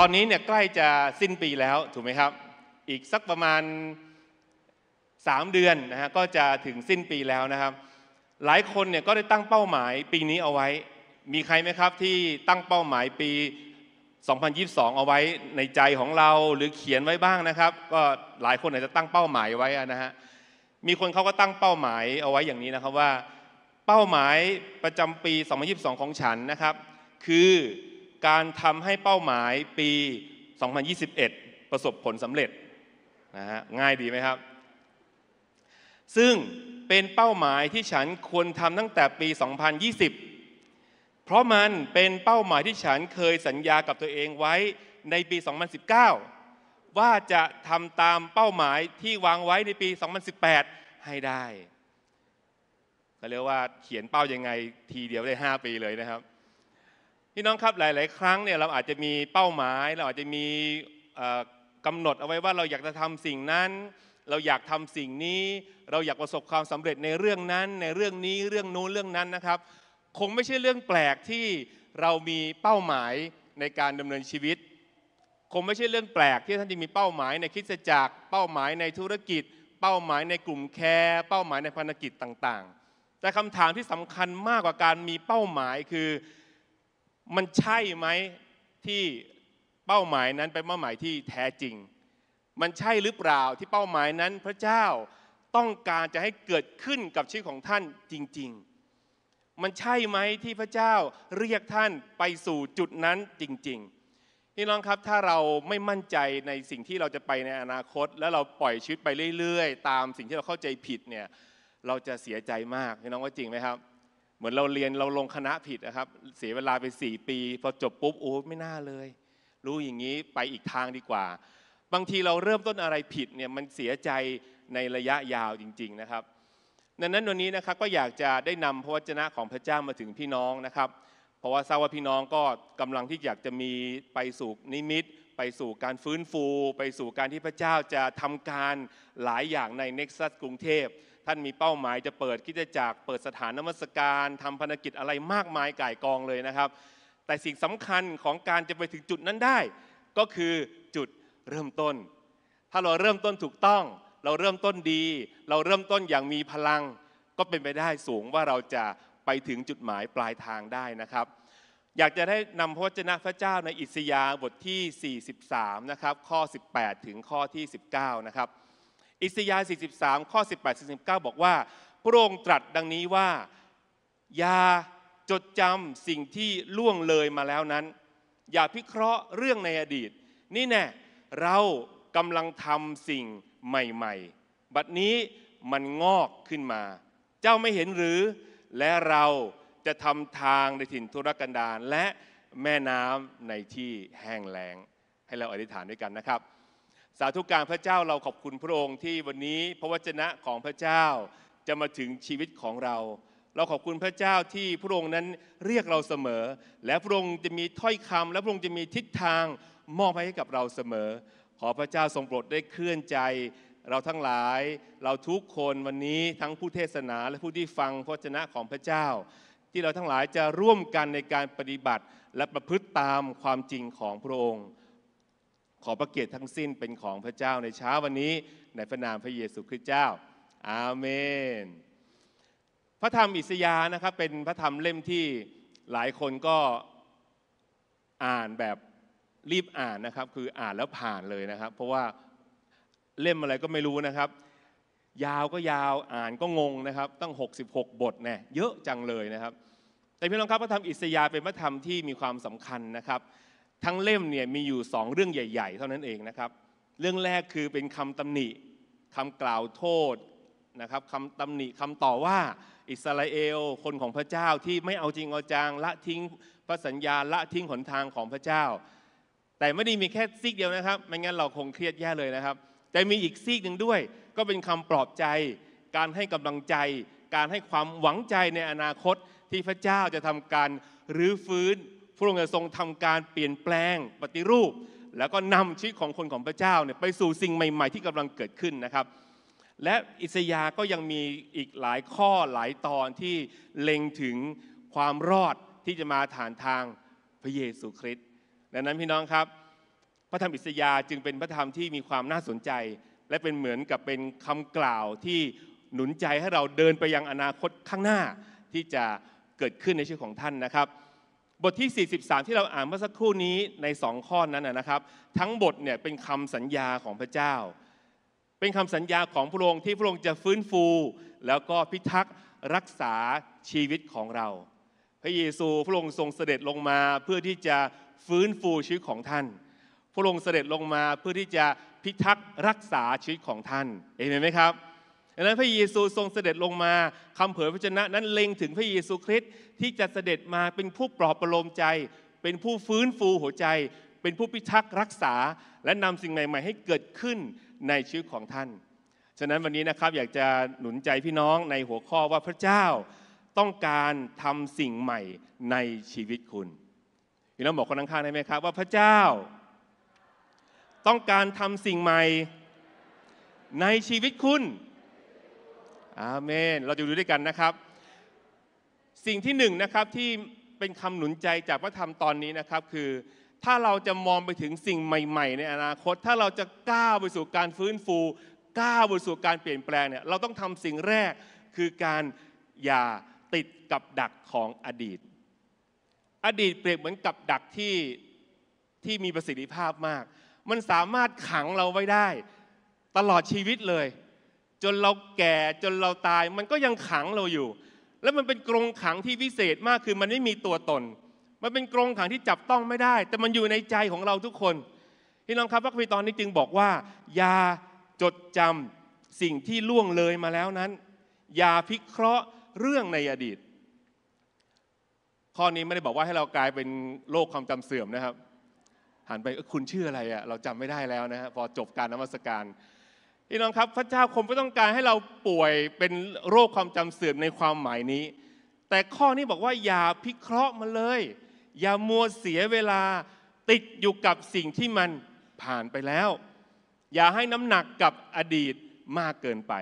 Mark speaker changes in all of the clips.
Speaker 1: ตอนนี้เนี่ยใกล้จะสิ้นปีแล้วถูกไหมครับ อีกสักประมาณ 3 เดือนนะฮะก็จะถึงสิ้นปีแล้วนะครับ หลายคนเนี่ยก็ได้ตั้งเป้าหมายปีนี้เอาไว้ มีใครไหมครับที่ตั้งเป้าหมายปี 2022 เอาไว้ในใจของเราหรือเขียนไว้บ้างนะครับ ก็หลายคนอาจจะตั้งเป้าหมายไว้นะฮะมีคนเขาก็ตั้งเป้าหมายเอาไว้อย่างนี้นะครับว่า เป้าหมายประจำปี 2022 ของฉันนะครับคือการทำให้เป้าหมายปี 2021 ประสบผลสำเร็จนะฮะง่ายดีไหมครับ ซึ่งเป็นเป้าหมายที่ฉันควรทำตั้งแต่ปี 2020 เพราะมันเป็นเป้าหมายที่ฉันเคยสัญญากับตัวเองไว้ในปี 2019 ว่าจะทำตามเป้าหมายที่วางไว้ในปี 2018 ให้ได้เขาเรียกว่าเขียนเป้ายังไงทีเดียวได้ 5 ปีเลยนะครับพี่น้องครับหลาย ๆ ครั้งเนี่ยเราอาจจะมีเป้าหมายเราอาจจะมีกำหนดเอาไว้ว่าเราอยากจะทำสิ่งนั้น เราอยากทำสิ่งนี้เราอยากประสบความสำเร็จในเรื่องนั้น ในเรื่องนี้เรื่องนู้นเรื่องนั้นนะครับ คงไม่ใช่เรื่องแปลกที่เรามีเป้าหมายในการดำเนินชีวิต คงไม่ใช่เรื่องแปลกที่ท่านจะมีเป้าหมายในคิดจักรเป้าหมายในธุรกิจ เป้าหมายในกลุ่มแคร์เป้าหมายในภารกิจต่าง ๆ แต่คำถามที่สำคัญมากกว่าการมีเป้าหมายคือมันใช่ไหมที่เป้าหมายนั้นเป็นเป้าหมายที่แท้จริง มันใช่หรือเปล่าที่เป้าหมายนั้นพระเจ้าต้องการจะให้เกิดขึ้นกับชีวิตของท่านจริง ๆ มันใช่ไหมที่พระเจ้าเรียกท่านไปสู่จุดนั้นจริงๆนี่น้องครับถ้าเราไม่มั่นใจในสิ่งที่เราจะไปในอนาคต แล้วเราปล่อยชีวิตไปเรื่อยๆตามสิ่งที่เราเข้าใจผิดเนี่ยเราจะเสียใจมากพี่น้องว่าจริงไหมครับเหมือนเราเรียนเราลงคณะผิดนะครับเสียเวลาไป4ปีพอจบปุ๊บโอ้ไม่น่าเลย รู้อย่างนี้ไปอีกทางดีกว่า บางทีเราเริ่มต้นอะไรผิดเนี่ยมันเสียใจในระยะยาวจริงๆนะครับ ดังนั้นวันนี้นะครับก็อยากจะได้นำพระวจนะของพระเจ้ามาถึงพี่น้องนะครับ เพราะว่าทราบว่าพี่น้องก็กำลังที่อยากจะมีไปสู่นิมิต ไปสู่การฟื้นฟู ไปสู่การที่พระเจ้าจะทำการหลายอย่างในเน็กซัสกรุงเทพท่านมีเป้าหมายจะเปิดกิจจักรเปิดสถานนมัสการทำภารกิจอะไรมากมายก่ายกองเลยนะครับ แต่สิ่งสำคัญของการจะไปถึงจุดนั้นได้ ก็คือจุดเริ่มต้น ถ้าเราเริ่มต้นถูกต้องเราเริ่มต้นดี เราเริ่มต้นอย่างมีพลังก็เป็นไปได้สูงว่าเราจะไปถึงจุดหมายปลายทางได้นะครับ อยากจะได้นำพระวจนะพระเจ้าในอิสยาห์บทที่ 43 นะครับข้อ 18 ถึงข้อที่ 19 นะครับอิสยาห์ 43 ข้อ 18 19บอกว่าพระองค์ตรัสดังนี้ว่า อย่าจดจำสิ่งที่ล่วงเลยมาแล้วนั้น อย่าพิเคราะห์เรื่องในอดีต นี่แน่เรากำลังทำสิ่งใหม่ๆบัดนี้มันงอกขึ้นมา เจ้าไม่เห็นหรือและเราจะทำทางในถิ่นทุรกันดารและแม่น้ำในที่แห้งแล้งให้เราอธิษฐานด้วยกันนะครับสาธุการพระเจ้าเราขอบคุณพระองค์ที่วันนี้พระวจนะของพระเจ้าจะมาถึงชีวิตของเรา เราขอบคุณพระเจ้าที่พระองค์นั้นเรียกเราเสมอ และพระองค์จะมีถ้อยคำ และพระองค์จะมีทิศทางมอบให้กับเราเสมอ ขอพระเจ้าทรงโปรดได้เคลื่อนใจ เราทั้งหลายเราทุกคนวันนี้ทั้งผู้เทศนาและผู้ที่ฟังพระวจนะของพระเจ้า ที่เราทั้งหลายจะร่วมกันในการปฏิบัติและประพฤติตามความจริงของพระองค์ขอประเกียรติทั้งสิ้นเป็นของพระเจ้าในเช้าวันนี้ในพระนามพระเยซูคริสต์เจ้า อาเมน พระธรรมอิสยาห์นะครับ เป็นพระธรรมเล่มที่หลายคนก็อ่านแบบรีบอ่านนะครับ คืออ่านแล้วผ่านเลยนะครับ เพราะว่าเล่มอะไรก็ไม่รู้นะครับ ยาวก็ยาวอ่านก็งงนะครับ ตั้ง 66 บทแน่เยอะจังเลยนะครับ แต่พี่น้องครับพระธรรมอิสยาห์เป็นพระธรรมที่มีความสำคัญนะครับทั้งเล่มเนี่ยมีอยู่สองเรื่องใหญ่ๆ เท่านั้นเองนะครับ เรื่องแรกคือเป็นคำตำหนิ คำกล่าวโทษนะครับคำตำหนิคำต่อว่าอิสราเอลคนของพระเจ้าที่ไม่เอาจริงเอาจังละทิ้งพระสัญญาละทิ้งหนทางของพระเจ้า แต่ไม่ได้มีแค่ซีกเดียวนะครับ ไม่งั้นเราคงเครียดแย่เลยนะครับ แต่มีอีกซีกหนึ่งด้วย ก็เป็นคำปลอบใจ การให้กำลังใจ การให้ความหวังใจในอนาคตที่พระเจ้าจะทำการรื้อฟื้นพระองค์ทรงทำการเปลี่ยนแปลงปฏิรูป แล้วก็นำชีวิตของคนของพระเจ้าเนี่ยไปสู่สิ่งใหม่ๆ ที่กำลังเกิดขึ้นนะครับ และอิสยาก็ยังมีอีกหลายข้อหลายตอนที่เล็งถึงความรอดที่จะมาฐานทางพระเยซูคริสต์ดังนั้นพี่น้องครับ พระธรรมอิสยาจึงเป็นพระธรรมที่มีความน่าสนใจ และเป็นเหมือนกับเป็นคำกล่าวที่หนุนใจให้เราเดินไปยังอนาคตข้างหน้าที่จะเกิดขึ้นในชีวิตของท่านนะครับบทที่43ที่เราอ่านเมื่อสักครู่นี้ในสองข้อนั้นนะครับทั้งบทเนี่ยเป็นคำสัญญาของพระเจ้า เป็นคำสัญญาของพระองค์ที่พระองค์จะฟื้นฟู แล้วก็พิทักษ์รักษาชีวิตของเรา พระเยซูพระองค์ทรงเสด็จลงมาเพื่อที่จะฟื้นฟูชีวิตของท่านพระองค์เสด็จลงมาเพื่อที่จะพิทักษ์รักษาชีวิตของท่านเอเมนไหมครับดังนั้นพระเยซูทรงเสด็จลงมา คำเผยพระชนะ นั้นเล็งถึงพระเยซูคริสต์ที่จะเสด็จมาเป็นผู้ปลอบประโลมใจ เป็นผู้ฟื้นฟูหัวใจ เป็นผู้พิทักษ์รักษาและนำสิ่งใหม่ๆ ให้เกิดขึ้นในชีวิตของท่านฉะนั้นวันนี้นะครับอยากจะหนุนใจพี่น้องในหัวข้อว่าพระเจ้าต้องการทำสิ่งใหม่ในชีวิตคุณพี่น้องบอกคนข้างๆได้ไหมครับ ว่าพระเจ้า ต้องการทำสิ่งใหม่ในชีวิตคุณอาเมน เราจะดูด้วยกันนะครับ สิ่งที่หนึ่งนะครับที่เป็นคำหนุนใจจากพระธรรมตอนนี้นะครับคือ ถ้าเราจะมองไปถึงสิ่งใหม่ ๆ ในอนาคตถ้าเราจะก้าวไปสู่การฟื้นฟูก้าวไปสู่การเปลี่ยนแปลงเนี่ยเราต้องทำสิ่งแรกคือการอย่าติดกับดักของอดีต อดีตเปรียบเหมือนกับดักที่ที่มีประสิทธิภาพมาก มันสามารถขังเราไว้ได้ ตลอดชีวิตเลยจนเราแก่จนเราตาย มันก็ยังขังเราอยู่ แล้วมันเป็นกรงขังที่วิเศษมากคือมันไม่มีตัวตน มันเป็นกรงขังที่จับต้องไม่ได้ แต่มันอยู่ในใจของเราทุกคนพี่น้องครับพระคัมภีร์ตอนนี้จึงบอกว่าอย่าจดจำสิ่งที่ล่วงเลยมาแล้วนั้น อย่าพิเคราะห์เรื่องในอดีต ข้อนี้ไม่ได้บอกว่าให้เรากลายเป็นโรคความจำเสื่อมนะครับหันไปคุณชื่ออะไรอะ่ะเราจำไม่ได้แล้วนะฮะพอจบการนมัสการพี่น้องครับพระเจ้าคงไม่ต้องการให้เราป่วยเป็นโรคความจำเสื่อมในความหมายนี้ แต่ข้อนี้บอกว่าอย่าพิเคราะห์มาเลย อย่ามัวเสียเวลาติดอยู่กับสิ่งที่มันผ่านไปแล้ว อย่าให้น้ำหนักกับอดีตมากเกินไป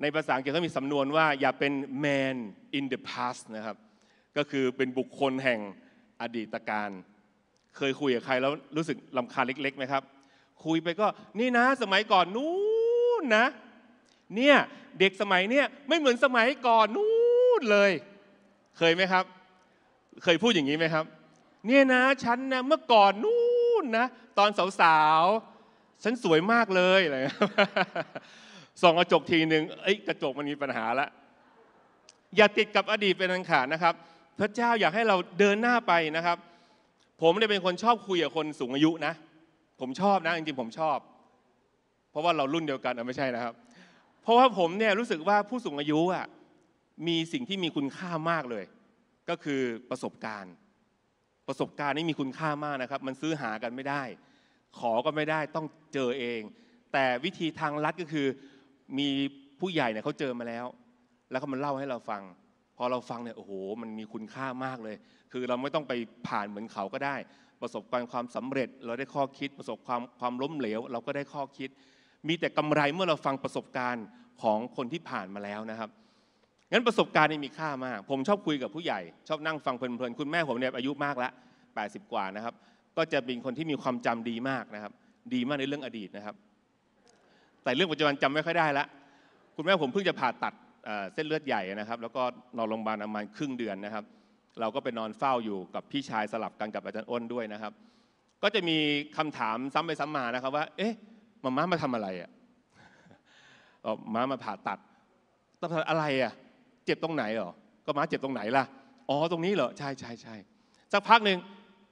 Speaker 1: ในภาษาอังกฤษเขามีสำนวนว่าอย่าเป็น man in the past นะครับก็คือเป็นบุคคลแห่งอดีตการเคยคุยกับใครแล้วรู้สึกลำคาญเล็กๆไหมครับคุยไปก็ นี่นะ สมัยก่อนนู้นนะ เนี่ยเด็กสมัยเนี่ยไม่เหมือนสมัยก่อนนู้นเลย เคยไหมครับ เคยพูดอย่างนี้ไหมครับ เนี่ยนะ ฉันนะเมื่อก่อนนู้นนะ ตอนสาวๆฉันสวยมากเลยอะไรส่องกระจกทีหนึ่งเอ้ยกระจกมันมีปัญหาละอย่าติดกับอดีตเป็นอันขาดนะครับ พระเจ้าอยากให้เราเดินหน้าไปนะครับ ผมเนี่ยเป็นคนชอบคุยกับคนสูงอายุนะเผมชอบนะจริงๆ ผมชอบ เพราะว่าเรารุ่นเดียวกันอ่ะไม่ใช่นะครับ เพราะว่าผมเนี่ยรู้สึกว่าผู้สูงอายุอ่ะมีสิ่งที่มีคุณค่ามากเลย ก็คือประสบการณ์ ประสบการณ์นี่มีคุณค่ามากนะครับ มันซื้อหากันไม่ได้ ขอก็ไม่ได้ต้องเจอเอง แต่วิธีทางลัดก็คือมีผู้ใหญ่เนี่ยเขาเจอมาแล้ว แล้วเขามันเล่าให้เราฟังพอเราฟังเนี่ยโอ้โหมันมีคุณค่ามากเลย คือเราไม่ต้องไปผ่านเหมือนเขาก็ได้ประสบการณ์ความสำเร็จ เราได้ข้อคิด ประสบความความล้มเหลว เราก็ได้ข้อคิด มีแต่กำไรเมื่อเราฟังประสบการณ์ของคนที่ผ่านมาแล้วนะครับงั้นประสบการณ์นี่มีค่ามากผมชอบคุยกับผู้ใหญ่ชอบนั่งฟังเพลินๆคุณแม่ผมเนี่ยอายุมากแล้ว80 กว่านะครับ ก็จะเป็นคนที่มีความจำดีมากนะครับ ดีมากในเรื่องอดีตนะครับ แต่เรื่องปัจจุบันจำไม่ค่อยได้ละคุณแม่ผมเพิ่งจะผ่าตัดเส้นเลือดใหญ่นะครับ แล้วก็นอนโรงพยาบาลประมาณครึ่งเดือนนะครับเราก็ไปนอนเฝ้าอยู่กับพี่ชายสลับกันกับอาจารย์อ้นด้วยนะครับ ก็จะมีคำถามซ้ำไปซ้ำมานะครับ ว่า เอ๊ะ มาม่ามาทำอะไรอ่ะม้ามาผ่าตัดตัดทำอะไรอ่ะ เจ็บตรงไหนหรอ ก็ม้าเจ็บตรงไหนล่ะ อ๋อ ตรงนี้เหรอ ใช่ใช่ใช่สักพักหนึ่ง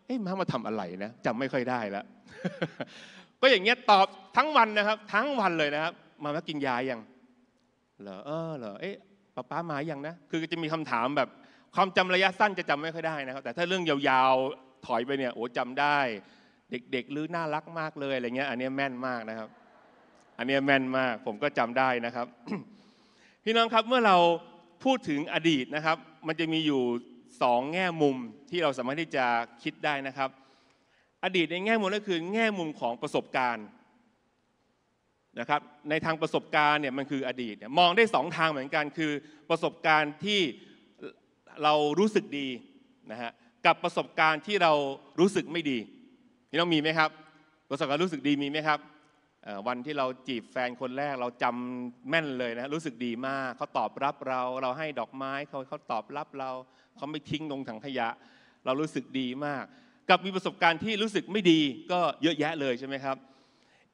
Speaker 1: เอ๊ะ ม้ามาทำอะไรนะจำไม่ค่อยได้แล้ว ก็อย่างเงี้ยตอบทั้งวันนะครับ ทั้งวันเลยนะครับมามากินยายัง เหรอเออ เหรอเอ๊ะ ป้าป้ามายังนะ คือจะมีคำถามแบบความจำระยะสั้นจะจำไม่ค่อยได้นะครับ แต่ถ้าเรื่องยาวๆถอยไปเนี่ยโอ้จำได้เด็กๆหรือน่ารักมากเลยอะไรเงี้ยอันนี้แม่นมากนะครับอันนี้แม่นมากผมก็จำได้นะครับ พี่น้องครับเมื่อเราพูดถึงอดีตนะครับ มันจะมีอยู่สองแง่มุมที่เราสามารถที่จะคิดได้นะครับ อดีตในแง่มุมก็คือแง่มุมของประสบการณ์นะครับในทางประสบการณ์เนี่ยมันคืออดีตมองได้สองทางเหมือนกันคือประสบการณ์ที่เรารู้สึกดีนะฮะกับประสบการณ์ที่เรารู้สึกไม่ดีนี่น้องมีไหมครับประสบการณ์รู้สึกดีมีไหมครับวันที่เราจีบแฟนคนแรกเราจำแม่นเลยนะรู้สึกดีมากเขาตอบรับเราเราให้ดอกไม้เขาเขาตอบรับเราเขาไม่ทิ้งลงถังขยะ เรารู้สึกดีมาก กับมีประสบการณ์ที่รู้สึกไม่ดีก็เยอะแยะเลยใช่ไหมครับ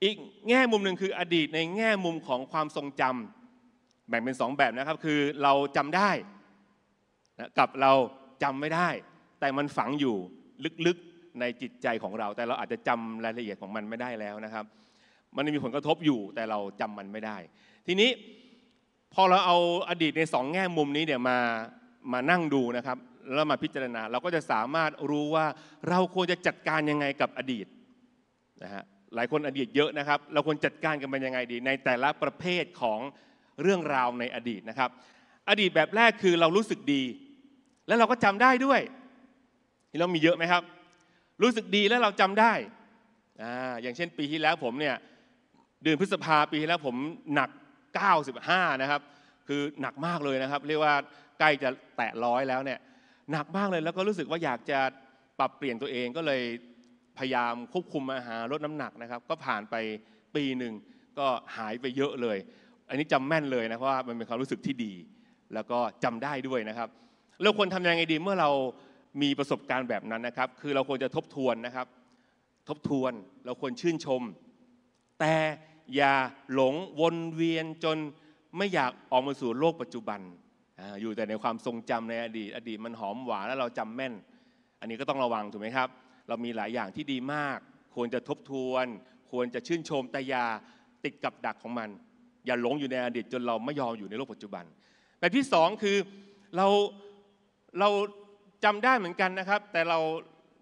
Speaker 1: อีกแง่มุมหนึ่งคืออดีตในแง่มุมของความทรงจำ แบ่งเป็น 2 แบบนะครับคือเราจำได้นะกับเราจำไม่ได้ แต่มันฝังอยู่ลึกๆในจิตใจของเรา แต่เราอาจจะจำรายละเอียดของมันไม่ได้แล้วนะครับ มันมีผลกระทบอยู่แต่เราจำมันไม่ได้ ทีนี้พอเราเอาอดีตในสองแง่มุมนี้เนี่ยมามานั่งดูนะครับแล้วมาพิจารณาเราก็จะสามารถรู้ว่าเราควรจะจัดการยังไงกับอดีตนะฮะหลายคนอดีตเยอะนะครับ เราควรจัดการกันเป็นยังไงดี ในแต่ละประเภทของเรื่องราวในอดีตนะครับ อดีตแบบแรกคือเรารู้สึกดีแล้วเราก็จำได้ด้วยนี่เรา มี เยอะไหมครับ รู้สึก ดี แล้ว เราจำได้ออย่าง เช่น ปี ที่ แล้ว ผม เนี่ย เดือน พฤษภาปี ที่ แล้ว ผม หนัก95นะครับ คือ หนัก มาก เลย นะครับ เรียกว่า ใกล้ จะ แตะร้อยแล้ว เนี่ย หนัก มาก เลย แล้ว ก็ รู้สึก ว่า อยาก จะ ปรับ เปลี่ยน ตัวเอง ก็เลย พยายาม ควบคุมอาหารลด น้ำหนัก นะครับ ก็ ผ่าน ไป ปีหนึ่ง ก็ หาย ไป เยอะ เลย อันนี้จำแม่น เลยนะ เพราะว่า มัน เป็น ความ รู้สึก ที่ ดี แล้วก็จำได้ด้วยนะครับเราควรทำยังไงดีเมื่อเรามีประสบการณ์แบบนั้นนะครับ คือเราควรจะทบทวนนะครับ ทบทวน เราควรชื่นชม แต่อย่าหลงวนเวียนจนไม่อยากออกมาสู่โลกปัจจุบัน อยู่แต่ในความทรงจำในอดีต อดีตมันหอมหวานแล้วเราจำแม่น อันนี้ก็ต้องระวังถูกไหมครับ เรามีหลายอย่างที่ดีมาก ควรจะทบทวน ควรจะชื่นชมแต่อย่าติดกับดักของมัน อย่าหลงอยู่ในอดีตจนเราไม่ยอมอยู่ในโลกปัจจุบันแบบที่สองคือเราเราจำได้เหมือนกันนะครับ แต่เรา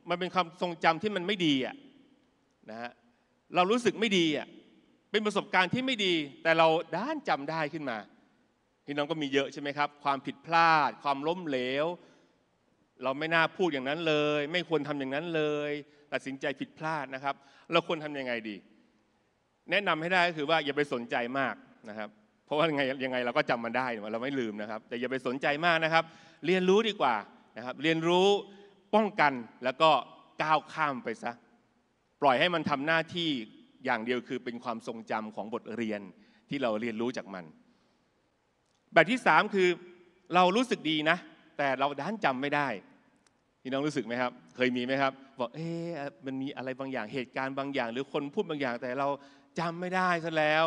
Speaker 1: มันเป็นความทรงจำที่มันไม่ดีอ่ะนะฮะเรารู้สึกไม่ดีอ่ะเป็นประสบการณ์ที่ไม่ดี แต่เราด้านจำได้ขึ้นมาพี่น้องก็มีเยอะใช่ไหมครับความผิดพลาด ความล้มเหลวเราไม่น่าพูดอย่างนั้นเลย ไม่ควรทำอย่างนั้นเลย ตัดสินใจผิดพลาดนะครับเราควรทํำยังไงดี แนะนำให้ได้ก็คือว่าอย่าไปสนใจมากนะครับเพราะว่าไงยังไงเราก็จำมันได้เราไม่ลืมนะครับ แต่อย่าไปสนใจมากนะครับ เรียนรู้ดีกว่านะครับ เรียนรู้ป้องกันแล้วก็ก้าวข้ามไปซะปล่อยให้มันทำหน้าที่อย่างเดียวคือ เป็นความทรงจำของบทเรียนที่เราเรียนรู้จากมัน แบบที่ 3 คือ เรารู้สึกดีนะ แต่เราด้านจำไม่ได้พี่น้องรู้สึกไหมครับ เคยมีไหมครับบอกเอ๊ะมันมีอะไรบางอย่างเหตุการณ์บางอย่าง หรือคนพูดบางอย่างแต่เราจำไม่ได้ซะแล้ว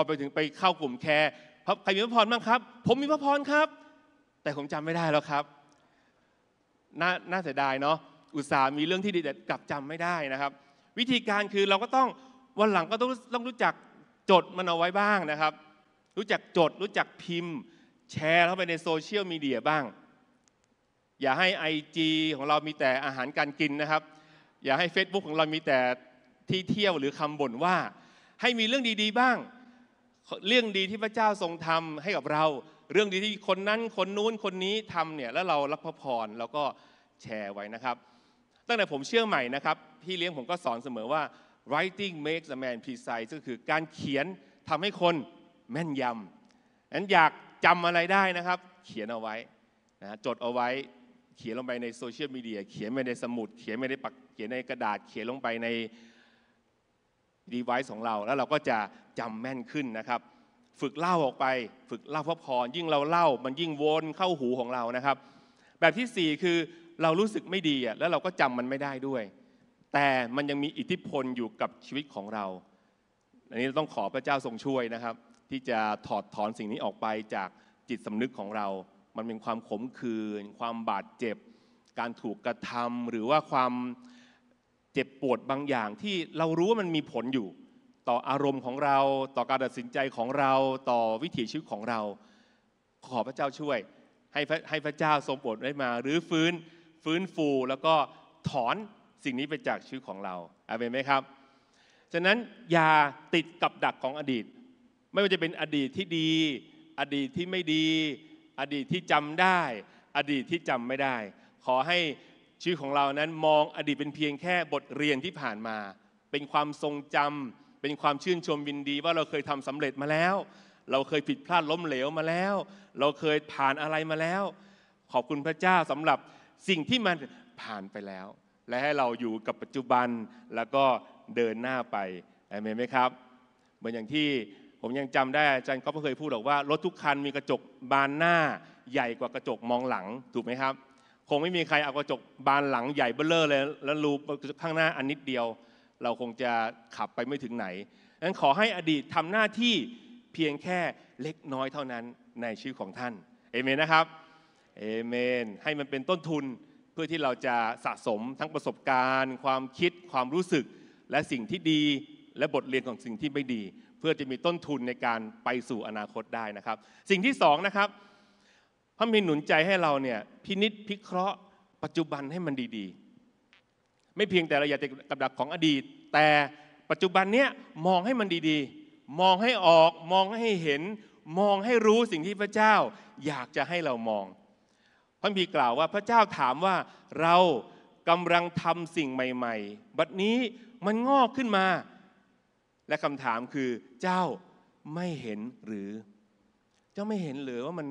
Speaker 1: พอไปถึงไปเข้ากลุ่มแคร์ใครมีพระพรบ้างครับ ผมมีพระพรครับ แต่ผมจำไม่ได้แล้วครับ น่าน่าเสียดายเนาะ อุตส่าห์มีเรื่องที่ดีแต่กลับจำไม่ได้นะครับ วิธีการคือเราก็ต้องวันหลังก็ต้องต้องรู้จักจดมันเอาไว้บ้างนะครับ รู้จักจดรู้จักพิมพ์ แชร์ เข้าไปในโซเชียลมีเดียบ้าง อย่าให้ไอจีของเรามีแต่อาหารการกินนะครับ อย่าให้ Facebook ของเรามีแต่ที่เที่ยวหรือคำบ่นว่า ให้มีเรื่องดี ๆบ้างเรื่องดีที่พระเจ้าทรงทำให้กับเรา เรื่องดีที่คนนั้นคนนู้นคนนี้ทำเนี่ยแล้วเรารับพระพรแล้วก็แชร์ไว้นะครับ ตั้งแต่ผมเชื่อใหม่นะครับพี่เลี้ยงผมก็สอนเสมอว่า writing makes a man precise ก็คือการเขียนทำให้คนแม่นยำนั้นอยากจำอะไรได้นะครับ เขียนเอาไว้นะจดเอาไว้เขียนลงไปในโซเชียลมีเดียเขียนไปในสมุด เขียนไปในปากเขียนในกระดาษ เขียนลงไปในดีไวซ์ของเราแล้วเราก็จะจำแม่นขึ้นนะครับ ฝึกเล่าออกไปฝึกเล่าพระพรยิ่งเราเล่า มันยิ่งวนเข้าหูของเรานะครับ แบบที่4คือเรารู้สึกไม่ดีแล้วเราก็จำมันไม่ได้ด้วย แต่มันยังมีอิทธิพลอยู่กับชีวิตของเราอันนี้ต้องขอพระเจ้าทรงช่วยนะครับ ที่จะถอดถอนสิ่งนี้ออกไปจากจิตสำนึกของเรา มันเป็นความขมขื่นความบาดเจ็บการถูกกระทำหรือว่าความเจ็บปวดบางอย่างที่เรารู้ว่ามันมีผลอยู่ ต่ออารมณ์ของเราต่อการตัดสินใจของเราต่อวิถีชีวิตของเรา ขอพระเจ้าช่วยให้ให้พระเจ้าทรงโปรดได้มาหรือฟื้นฟื้นฟูแล้วก็ถอนสิ่งนี้ไปจากชีวิตของเราอาเมนไหมครับฉะนั้นอย่าติดกับดักของอดีตไม่ว่าจะเป็นอดีตที่ดี อดีตที่ไม่ดีอดีตที่จำได้ อดีตที่จำไม่ได้ ขอให้ชีวิตของเรานั้นมองอดีตเป็นเพียงแค่บทเรียนที่ผ่านมา เป็นความทรงจำเป็นความชื่นชมวินดีว่าเราเคยทำสำเร็จมาแล้ว เราเคยผิดพลาดล้มเหลวมาแล้ว เราเคยผ่านอะไรมาแล้ว ขอบคุณพระเจ้าสำหรับสิ่งที่มันผ่านไปแล้ว และให้เราอยู่กับปัจจุบันแล้วก็เดินหน้าไปเอเมนไหมครับเหมือนอย่างที่ผมยังจำได้อาจารย์ก็เคยพูดบอกว่ารถทุกคันมีกระจกบานหน้าใหญ่กว่ากระจกมองหลังถูกไหมครับคงไม่มีใครเอากระจกบานหลังใหญ่เบ้อเลอร์เลยแล้วรูข้างหน้าอันนิดเดียว เราคงจะขับไปไม่ถึงไหนดังนั้นขอให้อดีตทำหน้าที่เพียงแค่เล็กน้อยเท่านั้นในชีวิตของท่านเอเมนนะครับเอเมนให้มันเป็นต้นทุนเพื่อที่เราจะสะสมทั้งประสบการณ์ ความคิดความรู้สึกและสิ่งที่ดีและบทเรียนของสิ่งที่ไม่ดี เพื่อจะมีต้นทุนในการไปสู่อนาคตได้นะครับ สิ่งที่สองนะครับพระมีหนุนใจให้เราเนี่ยพินิษพิเคราะห์ ปัจจุบันให้มันดีๆ ไม่เพียงแต่เราอย่าติกับดักของอดีต แต่ปัจจุบันเนี้ยมองให้มันดีๆ มองให้ออกมองให้เห็น มองให้รู้สิ่งที่พระเจ้า อยากจะให้เรามองพระพีกล่าวว่าพระเจ้าถามว่าเรากำลังทำสิ่งใหม่ ๆบัดนี้มันงอกขึ้นมา และคำถามคือเจ้าไม่เห็นหรือ เจ้าไม่เห็นหรือว่ามัน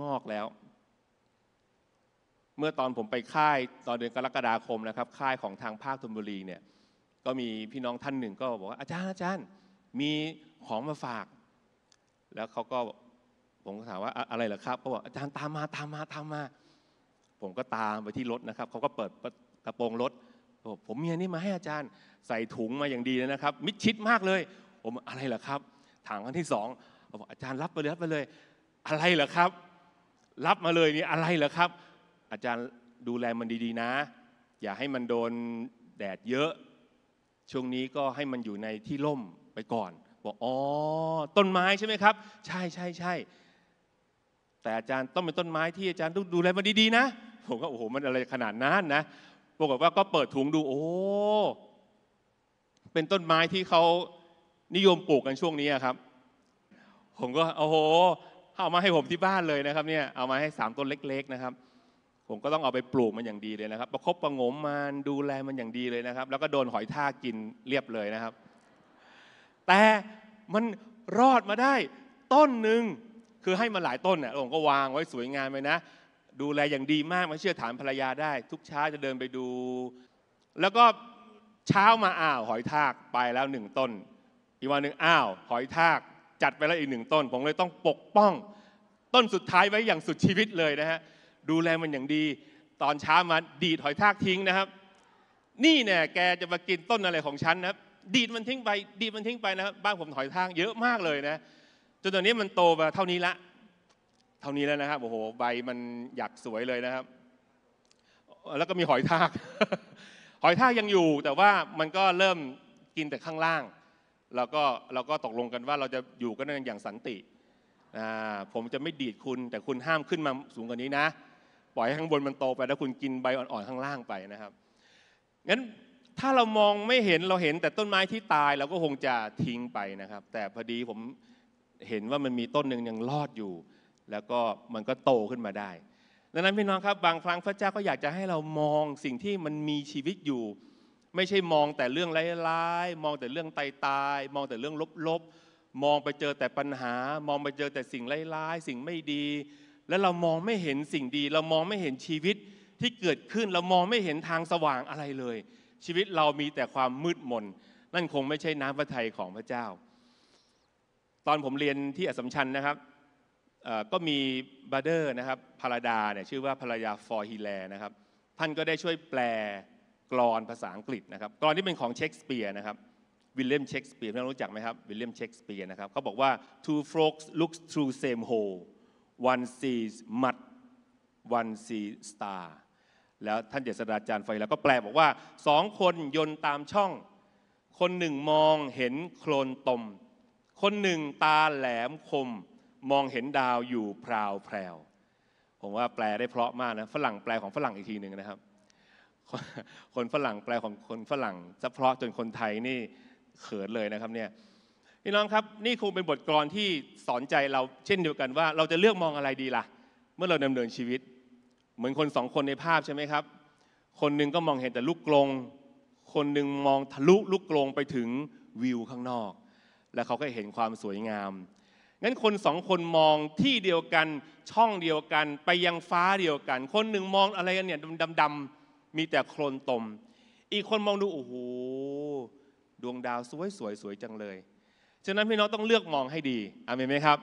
Speaker 1: งอกแล้ว เมื่อตอนผมไปค่ายตอนเดือนกรกฎาคมนะครับ ค่ายของทางภาคธนบุรีเนี่ย ก็มีพี่น้องท่านหนึ่ง ก็บอกว่าอาจารย์อาจารย์มีของมาฝาก แล้วเขาก็ผมก็ถามว่าอะไรเหรอครับเขาบอกอาจารย์ตามมาตามมาตามมา ผมก็ตามไปที่รถนะครับเขาก็เปิดกระโปรงรถ ผมมีอันนี้มาให้อาจารย์ใส่ถุงมาอย่างดีเลยนะครับ มิดชิดมากเลย ผมอะไรเหรอครับถามครั้งที่สองบอกอาจารย์รับไปเลยรับไปเลย อะไรเหรอครับรับมาเลยนี่อะไรเหรอครับ อาจารย์ดูแลมันดีๆนะ อย่าให้มันโดนแดดเยอะ ช่วงนี้ก็ให้มันอยู่ในที่ร่มไปก่อนบอกอ๋อต้นไม้ใช่ไหมครับใช่ใช่ใช่แต่อาจารย์ต้องเป็นต้นไม้ ที่อาจารย์ต้องดูแลมันดีๆนะ ผมก็โอ้โหมันอะไรขนาดนั้นนะปรากฏว่าก็เปิดถุงดู โอ้เป็นต้นไม้ที่เขานิยมปลูกกันช่วงนี้ครับผมก็โอ้โหเอามาให้ผมที่บ้านเลยนะครับเนี่ย เอามาให้3ต้นเล็ก ๆนะครับ ผมก็ต้องเอาไปปลูกมันอย่างดีเลยนะครับ ประคบประงมมันดูแลมันอย่างดีเลยนะครับ แล้วก็โดนหอยทากกินเรียบเลยนะครับ แต่มันรอดมาได้ต้นหนึ่งคือให้มาหลายต้นเนี่ยผมก็วางไว้สวยงามไปนะ ดูแลอย่างดีมากมาเชื่อฐานภรรยาได้ ทุกเช้าจะเดินไปดู แล้วก็เช้ามาอ้าวหอยทากไปแล้วหนึ่งต้น อีกวันหนึ่งอ้าว หอยทากจัดไปแล้วอีกหนึ่งต้นผมเลยต้องปกป้อง ต้นสุดท้ายไว้อย่างสุดชีวิตเลยนะฮะดูแลมันอย่างดี ตอนเช้ามาดีดหอยทากทิ้งนะครับ นี่เนี่ยแกจะมากินต้นอะไรของฉันนะครับ ดีดมันทิ้งไปดีดมันทิ้งไปนะครับ บ้านผมหอยทากเยอะมากเลยนะจนตอนนี้มันโตมาเท่านี้ละ เท่านี้แล้วนะครับโอ้โหใบมันอยากสวยเลยนะครับ แล้วก็มีหอยทากหอยทากยังอยู่ แต่ว่ามันก็เริ่มกินแต่ข้างล่างเราก็เราก็ตกลงกันว่าเราจะอยู่กันอย่างสันติ ผมจะไม่ดีดคุณแต่คุณห้ามขึ้นมาสูงกว่านี้นะ ปล่อยให้ข้างบนมันโตไปแล้วคุณกินใบอ่อนๆข้างล่างไปนะครับ งั้นถ้าเรามองไม่เห็นเราเห็นแต่ต้นไม้ที่ตายเราก็คงจะทิ้งไปนะครับ แต่พอดีผมเห็นว่ามันมีต้นหนึ่งยังรอดอยู่ แล้วก็มันก็โตขึ้นมาได้ ดังนั้นพี่น้องครับบางครั้งพระเจ้าก็อยากจะให้เรามองสิ่งที่มันมีชีวิตอยู่ไม่ใช่มองแต่เรื่องร้ายๆ มองแต่เรื่องตายตายมองแต่เรื่องลบๆ มองไปเจอแต่ปัญหา มองไปเจอแต่สิ่งร้าย ๆ สิ่งไม่ดี แล้วเรามองไม่เห็นสิ่งดี เรามองไม่เห็นชีวิตที่เกิดขึ้น เรามองไม่เห็นทางสว่างอะไรเลย ชีวิตเรามีแต่ความมืดมน นั่นคงไม่ใช่น้ำพระทัยของพระเจ้า ตอนผมเรียนที่อสมชัญนะครับ ก็มีบาเดอร์นะครับภรรดาเนี่ยชื่อว่าภรรยาฟอร์ฮิแลนะครับ ท่านก็ได้ช่วยแปลกรอนภาษาอังกฤษนะครับกรอนที่เป็นของเชคสเปียร์นะครับวิลเลียมเชคสเปียร์ท่านรู้จักไหมครับวิลเลียมเชคสเปียร์นะครับเขาบอกว่า two frogs look through same hole one sees mud one sees star แล้วท่านเจษฎาจารย์ไฟแล้วก็แปลบอกว่าสองคนยนต์ตามช่อง คนหนึ่งมองเห็นโคลนตม คนหนึ่งตาแหลมคม มองเห็นดาวอยู่พราวแพรวผมว่าแปลได้เพราะมากนะฝรั่งแปลของฝรั่งอีกทีหนึ่งนะครับคนฝรั่งแปลของคนฝรั่งจะเพราะจนคนไทยนี่เขินเลยนะครับเนี่ยพี่น้องครับนี่คงเป็นบทกลอนที่สอนใจเราเช่นเดียวกันว่า เราจะเลือกมองอะไรดีละ่ะเมื่อเราดำเนินชีวิต เหมือนคนสองคนในภาพใช่ไหมครับ คนหนึ่งก็มองเห็นแต่ลูกกลงคนหนึ่งมองทะลุลูกกลงไปถึงวิวข้างนอก แล้วเขาก็เห็นความสวยงามงั้นคนสองคนมองที่เดียวกันช่องเดียวกันไปยังฟ้าเดียวกัน คนหนึ่งมองอะไรกันเนี่ยดำดำมีแต่โคลนตม อีกคนมองดูโอ้โหดวงดาวสวยสวยสวยจังเลย ฉะนั้นพี่น้องต้องเลือกมองให้ดีอามนไหมครับ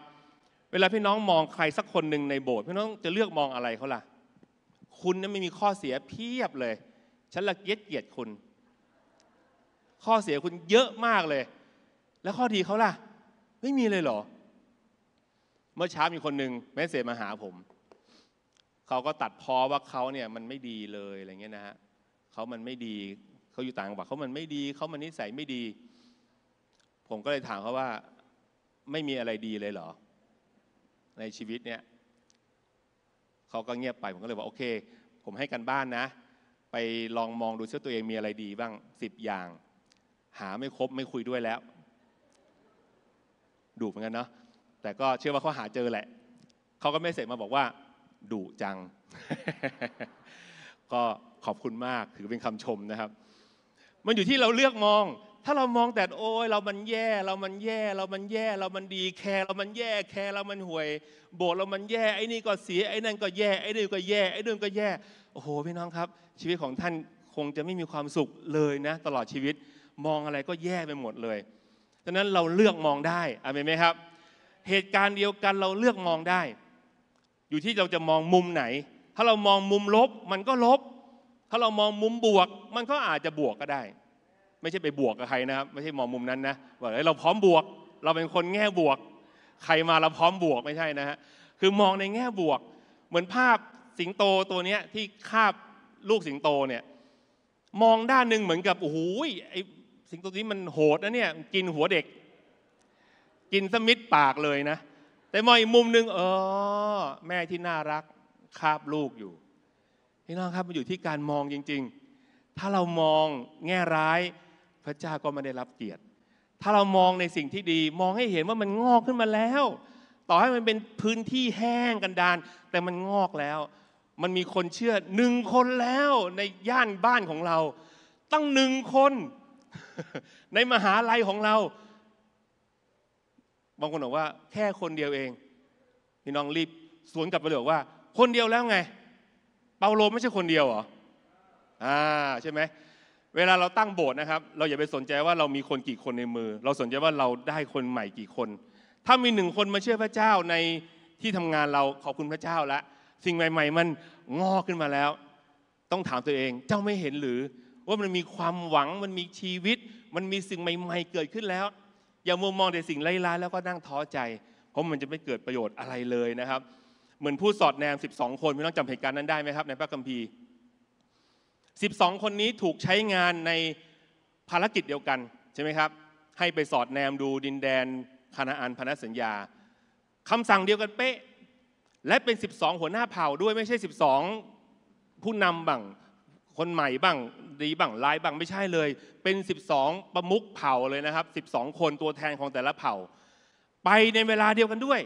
Speaker 1: เวลาพี่น้องมองใครสักคนหนึ่งในโบสถ์พี่น้องจะเลือกมองอะไรเขาล่ะ คุณนั้นไม่มีข้อเสียเพียบเลย ฉันละเกียดเกียดคุณ ข้อเสียคุณเยอะมากเลย แล้วข้อดีเขาล่ะ ไม่มีเลยเหรอ เมื่อเช้ามีคนหนึ่งแมสเซจมาหาผมเขาก็ตัดพ้อว่าเขาเนี่ยมันไม่ดีเลยอะไรเงี้ยนะฮะเขามันไม่ดีเขาอยู่ต่างจังหวัดเขามันไม่ดี เขามันนิสัยไม่ดี ผมก็เลยถามเขาว่า ไม่มีอะไรดีเลยเหรอ ในชีวิตเนี่ย เขาก็เงียบไปผมก็เลยบอกโอเค ผมให้กันบ้านนะ ไปลองมองดูเชื่อตัวเองมีอะไรดีบ้างสิบอย่าง หาไม่ครบไม่คุยด้วยแล้ว ดูเหมือนกันเนาะแต่ก็เชื่อว่าเขาหาเจอแหละเขาก็ไม่เสร็จมาบอกว่าดุจัง ก็ขอบคุณมากถือเป็นคำชมนะครับ มันอยู่ที่เราเลือกมอง ถ้าเรามองแต่โอ้ยเรามันแย่เรามันแย่เรามันแย่เรามันดีแคร์เรามันแย่ แคร์เรามันห่วย โบสเรามันแย่ไอ้นี่ก็เสียไอ้นั่นก็แย่ไอ้นี่ก็แย่ไอ้นู่นก็แย่ โอ้โหพี่น้องครับ ชีวิตของท่านคงจะไม่มีความสุขเลยนะ ตลอดชีวิตมองอะไรก็แย่ไปหมดเลยดังนั้นเราเลือกมองได้อเมนไหมครับ เหตุการณ์เดียวกันเราเลือกมองได้อยู่ที่เราจะมองมุมไหน ถ้าเรามองมุมลบมันก็ลบ ถ้าเรามองมุมบวก มันก็อาจจะบวกก็ได้ ไม่ใช่ไปบวกกับใครนะครับไม่ใช่มองมุมนั้นนะ ว่าเราพร้อมบวก เราเป็นคนแง่บวก ใครมาเราพร้อมบวกไม่ใช่นะฮะ คือมองในแง่บวก เหมือนภาพสิงโตตัวเนี้ย ที่คาบลูกสิงโตเนี่ย มองด้านหนึ่งเหมือนกับโอ้โหไอสิงโตนี้มันโหดนะเนี่ย กินหัวเด็ก กินสมิดปากเลยนะแต่มองอีกมุมหนึ่งเออแม่ที่น่ารักคาบลูกอยู่พี่น้องครับมันอยู่ที่การมองจริง ๆ ถ้าเรามองแง่ร้าย พระเจ้าก็ไม่ได้รับเกียรติถ้าเรามองในสิ่งที่ดี มองให้เห็นว่ามันงอกขึ้นมาแล้ว ต่อให้มันเป็นพื้นที่แห้งกันดาน แต่มันงอกแล้วมันมีคนเชื่อหนึ่งคนแล้วในย่านบ้านของเราตั้งหนึ่งคน ในมหาลัยของเราบางคนบอกว่าแค่คนเดียวเองพี่น้องรีบสวนกลับไปเลยว่า คนเดียวแล้วไง เปาโลไม่ใช่คนเดียวเหรออ่าใช่ไหมเวลาเราตั้งโบสถ์นะครับ เราอย่าไปสนใจว่าเรามีคนกี่คนในมือ เราสนใจว่าเราได้คนใหม่กี่คน ถ้ามีหนึ่งคนมาเชื่อพระเจ้าในที่ทำงานเราขอบคุณพระเจ้าละสิ่งใหม่ ๆ มันงอกขึ้นมาแล้ว ต้องถามตัวเอง เจ้าไม่เห็นหรือ ว่ามันมีความหวังมันมีชีวิต มันมีสิ่งใหม่ ๆเกิดขึ้นแล้วอย่ามัวมองแต่สิ่งไร้ล้าแล้วก็นั่งท้อใจเพราะมันจะไม่เกิดประโยชน์อะไรเลยนะครับเหมือนผู้สอดแนม12 คนพี่น้องจำเหตุการณ์นั้นได้ไหมครับในพระคัมภีร์ 12 คนนี้ถูกใช้งานในภารกิจเดียวกันใช่ไหมครับให้ไปสอดแนมดูดินแดนคานาอันพันธสัญญาคำสั่งเดียวกันเป๊ะและเป็น 12 หัวหน้าเผ่าด้วยไม่ใช่12ผู้นำบังคนใหม่บ้างดีบ้างร้ายบ้างไม่ใช่เลยเป็น12ประมุขเผ่าเลยนะครับ12 คนตัวแทนของแต่ละเผ่า ไปในเวลาเดียวกันด้วย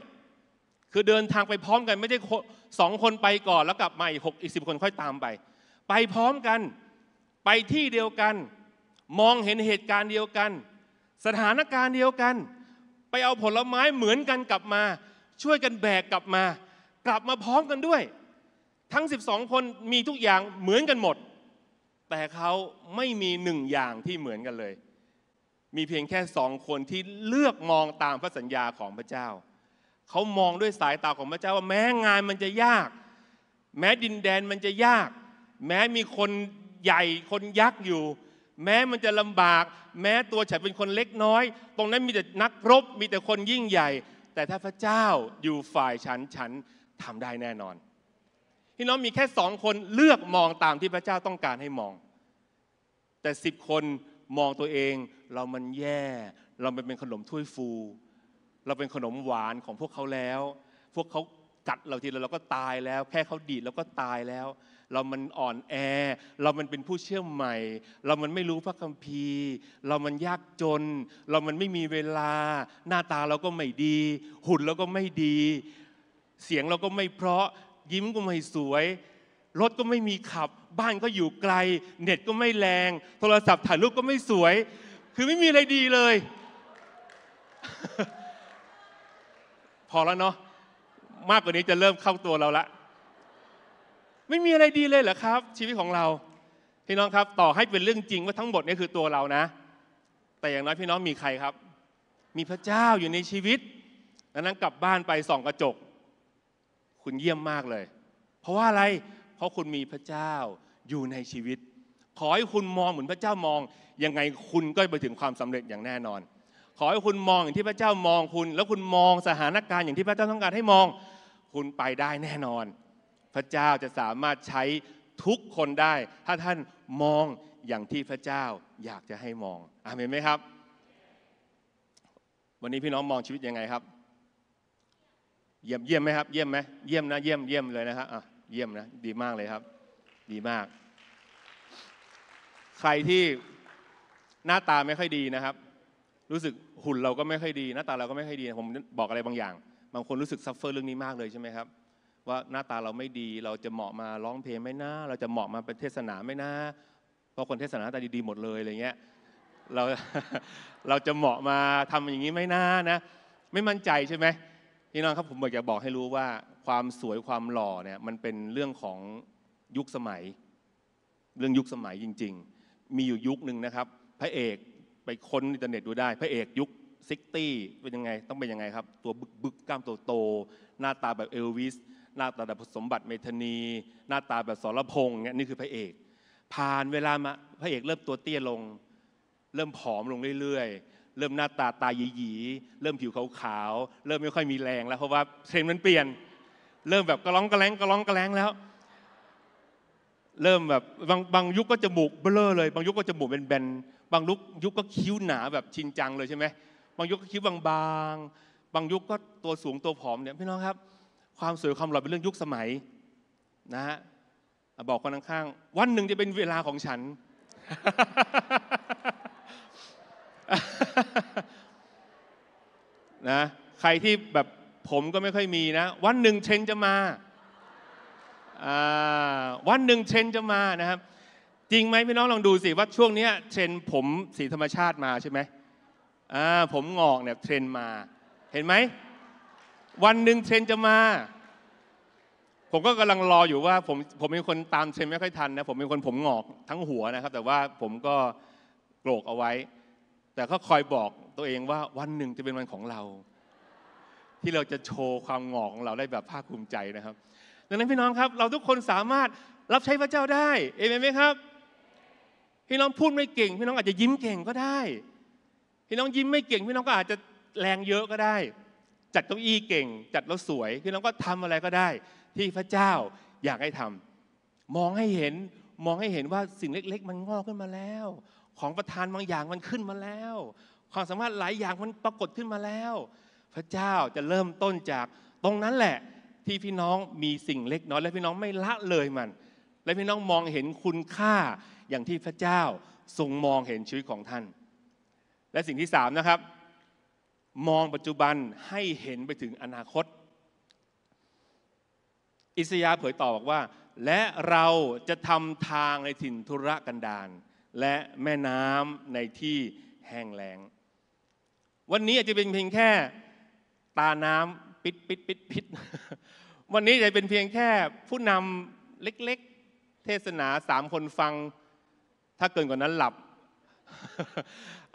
Speaker 1: คือเดินทางไปพร้อมกันไม่ได้สองคนไปก่อนแล้วกลับมาอีกหกอีกสิบคนค่อยตามไป ไปพร้อมกันไปที่เดียวกันมองเห็นเหตุการณ์เดียวกัน สถานการณ์เดียวกัน ไปเอาผลไม้เหมือนกันกลับมา ช่วยกันแบกกลับมา กลับมาพร้อมกันด้วย ทั้ง 12 คนมีทุกอย่างเหมือนกันหมดแต่เขาไม่มีหนึ่งอย่างที่เหมือนกันเลย มีเพียงแค่สองคนที่เลือกมองตามพระสัญญาของพระเจ้า เขามองด้วยสายตาของพระเจ้าว่าแม้งานมันจะยาก แม้ดินแดนมันจะยาก แม้มีคนใหญ่คนยักษ์อยู่ แม้มันจะลำบาก แม้ตัวฉันเป็นคนเล็กน้อย ตรงนั้นมีแต่นักรบ มีแต่คนยิ่งใหญ่ แต่ถ้าพระเจ้าอยู่ฝ่ายฉันฉันทำได้แน่นอนพี่น้องมีแค่สองคนเลือกมองตามที่พระเจ้าต้องการให้มอง แต่สิบคนมองตัวเอง เรามันแย่ เราเป็นขนมถ้วยฟู เราเป็นขนมหวานของพวกเขาแล้ว พวกเขากัดเราทีแล้วเราก็ตายแล้ว แค่เขาดีดเราก็ตายแล้ว เรามันอ่อนแอ เรามันเป็นผู้เชื่อใหม่ เรามันไม่รู้พระคัมภีร์ เรามันยากจน เรามันไม่มีเวลา หน้าตาเราก็ไม่ดี หุ่นเราก็ไม่ดี เสียงเราก็ไม่เพราะยิ้มก็ไม่สวย รถก็ไม่มีขับ บ้านก็อยู่ไกล เน็ตก็ไม่แรง โทรศัพท์ถ่ายรูปก็ไม่สวย คือไม่มีอะไรดีเลย พอแล้วเนาะมากกว่านี้จะเริ่มเข้าตัวเราละไม่มีอะไรดีเลยเหรอครับ ชีวิตของเราพี่น้องครับ ต่อให้เป็นเรื่องจริงว่าทั้งหมดนี้คือตัวเรานะ แต่อย่างน้อยพี่น้องมีใครครับ มีพระเจ้าอยู่ในชีวิตดังนั้นกลับบ้านไปส่อง กระจกคุณเยี่ยมมากเลย เพราะว่าอะไร เพราะคุณมีพระเจ้าอยู่ในชีวิต ขอให้คุณมองเหมือนพระเจ้ามอง ยังไงคุณก็ไปถึงความสำเร็จอย่างแน่นอน ขอให้คุณมองอย่างที่พระเจ้ามองคุณ แล้วคุณมองสถานการณ์อย่างที่พระเจ้าต้องการให้มอง คุณไปได้แน่นอน พระเจ้าจะสามารถใช้ทุกคนได้ ถ้าท่านมองอย่างที่พระเจ้าอยากจะให้มองอเมนไหมครับ วันนี้พี่น้องมองชีวิตยังไงครับเยี่ยมเยี่ยมไหมครับ เยี่ยมไหมเยี่ยมนะ เยี่ยมเยี่ยมเลยนะครับอ่ะ เยี่ยมนะ ดีมากเลยครับ ดีมาก ใครที่หน้าตาไม่ค่อยดีนะครับ รู้สึกหุ่นเราก็ไม่ค่อยดี หน้าตาเราก็ไม่ค่อยดี ผมบอกอะไรบางอย่าง บางคนรู้สึกซัฟเฟอร์เรื่องนี้มากเลยใช่ไหมครับ ว่าหน้าตาเราไม่ดี เราจะเหมาะมาร้องเพลงไม่น่าเราจะเหมาะมาเป็นเทศนาไม่น่าเพราะคนเทศนาตาดีๆหมดเลยอะไรเงี้ย เราเราจะเหมาะมาทำอย่างนี้ไม่นะานะ ไม่มั่นใจใช่ไหมพี่น้องครับผมอยากจะบอกให้รู้ว่าความสวยความหล่อเนี่ยมันเป็นเรื่องของยุคสมัย เรื่องยุคสมัยจริง ๆ มีอยู่ยุคหนึ่งนะครับ พระเอกไปค้นอินเทอร์เน็ตดูได้ พระเอกยุคซิกตี้เป็นยังไงต้องเป็นยังไงครับ ตัวบึกบึกกล้ามโตโตหน้าตาแบบเอลวิส หน้าตาแบบสมบัติเมทนี หน้าตาแบบสรพงษ์เนี่ยนี่คือพระเอก ผ่านเวลามาพระเอกเริ่มตัวเตี้ยลงเริ่มผอมลงเรื่อยๆเริ่มหน้าตาตาหยีๆเริ่มผิวขาวๆ เริ่มไม่ค่อยมีแรงแล้วเพราะว่าเทรนด์มันเปลี่ยน เริ่มแบบกระล้องกระแลงกระล้องกระแลงแล้ว เริ่มแบบบางบางยุคก็จมูกเบลอเลยบางยุคก็จมูกเป็นแบน บางลุกยุคก็คิ้วหนาแบบชินจังเลยใช่ไหม บางยุคก็คิ้วบางๆบางยุคก็ตัวสูงตัวผอมเนี่ยพี่น้องครับ ความสวยความหล่อเป็นเรื่องยุคสมัยนะฮะบอกคนข้างๆ วันหนึ่งจะเป็นเวลาของฉันนะใครที่แบบผมก็ไม่ค่อยมีนะ วันหนึ่งเชนจะมาวันหนึ่งเชนจะมานะครับ จริงไหมพี่น้องลองดูสิว่าช่วงนี้เชนผมสีธรรมชาติมาใช่ไหมผมงอกเนี่ยเทรนมา เห็นไหม วันหนึ่งเทรนจะมา ผมก็กำลังรออยู่ว่า ผมผมเป็นคนตามเทรนไม่ค่อยทันนะผมเป็นคนผมงอก ทั้งหัวนะครับแต่ว่าผมก็โกรกเอาไว้แต่ก็คอยบอกตัวเองว่าวันหนึ่งจะเป็นวันของเรา ที่เราจะโชว์ความหงอกของเราได้แบบภาคภูมิใจนะครับ ดังนั้นพี่น้องครับ เราทุกคนสามารถรับใช้พระเจ้าได้เอเมนไหมครับ พี่น้องพูดไม่เก่ง พี่น้องอาจจะยิ้มเก่งก็ได้ พี่น้องยิ้มไม่เก่ง พี่น้องก็อาจจะแรงเยอะก็ได้ จัดเก้าอี้เก่ง จัดแล้วสวย พี่น้องก็ทำอะไรก็ได้ ที่พระเจ้าอยากให้ทำ มองให้เห็นมองให้เห็นว่าสิ่งเล็ก ๆ มันงอกขึ้นมาแล้วของประทานบางอย่างมันขึ้นมาแล้วความสามารถหลายอย่างมันปรากฏขึ้นมาแล้ว พระเจ้าจะเริ่มต้นจากตรงนั้นแหละที่พี่น้องมีสิ่งเล็กน้อย และพี่น้องไม่ละเลยมัน และพี่น้องมองเห็นคุณค่าอย่างที่พระเจ้าทรงมองเห็นชีวิตของท่าน และสิ่งที่สามนะครับ มองปัจจุบันให้เห็นไปถึงอนาคต อิสยาเผยต่อบอกว่า และเราจะทำทางในถิ่นธุรกันดารและแม่น้ำในที่แห้งแล้ง วันนี้อาจจะเป็นเพียงแค่ตาน้ำปิดปิดปิดปิดวันนี้จะเป็นเพียงแค่ผู้นำเล็กๆ เทศนาสามคนฟัง ถ้าเกินกว่านั้นหลับ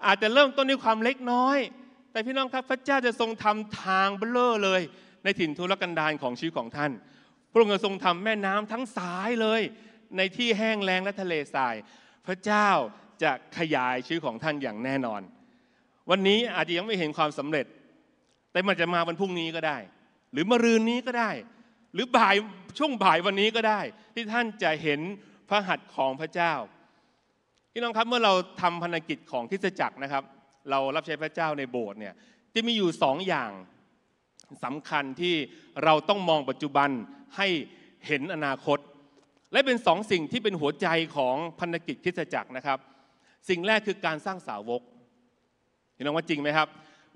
Speaker 1: อาจจะเริ่มต้นด้วยความเล็กน้อย แต่พี่น้องครับพระเจ้าจะทรงทำทางเบลอเลย ในถิ่นทุรกันดารของชีวิตของท่าน พระองค์ทรงทำแม่น้ำทั้งสายเลย ในที่แห้งแล้งและทะเลทรายพระเจ้าจะขยายชื่อของท่านอย่างแน่นอน วันนี้อาจจะยังไม่เห็นความสำเร็จ แต่มันจะมาวันพรุ่งนี้ก็ได้ หรือมะรืนนี้ก็ได้ หรือบ่ายช่วงบ่ายวันนี้ก็ได้ ที่ท่านจะเห็นพระหัตถ์ของพระเจ้าพี่น้องครับเมื่อเราทำพันธกิจของคริสตจักรนะครับ เรารับใช้พระเจ้าในโบสถ์เนี่ยจะมีอยู่สองอย่างสำคัญที่เราต้องมองปัจจุบันให้เห็นอนาคตและเป็นสองสิ่งที่เป็นหัวใจของพันธกิจคริสตจักรนะครับ สิ่งแรกคือการสร้างสาวกเห็นไหมว่าจริงไหมครับ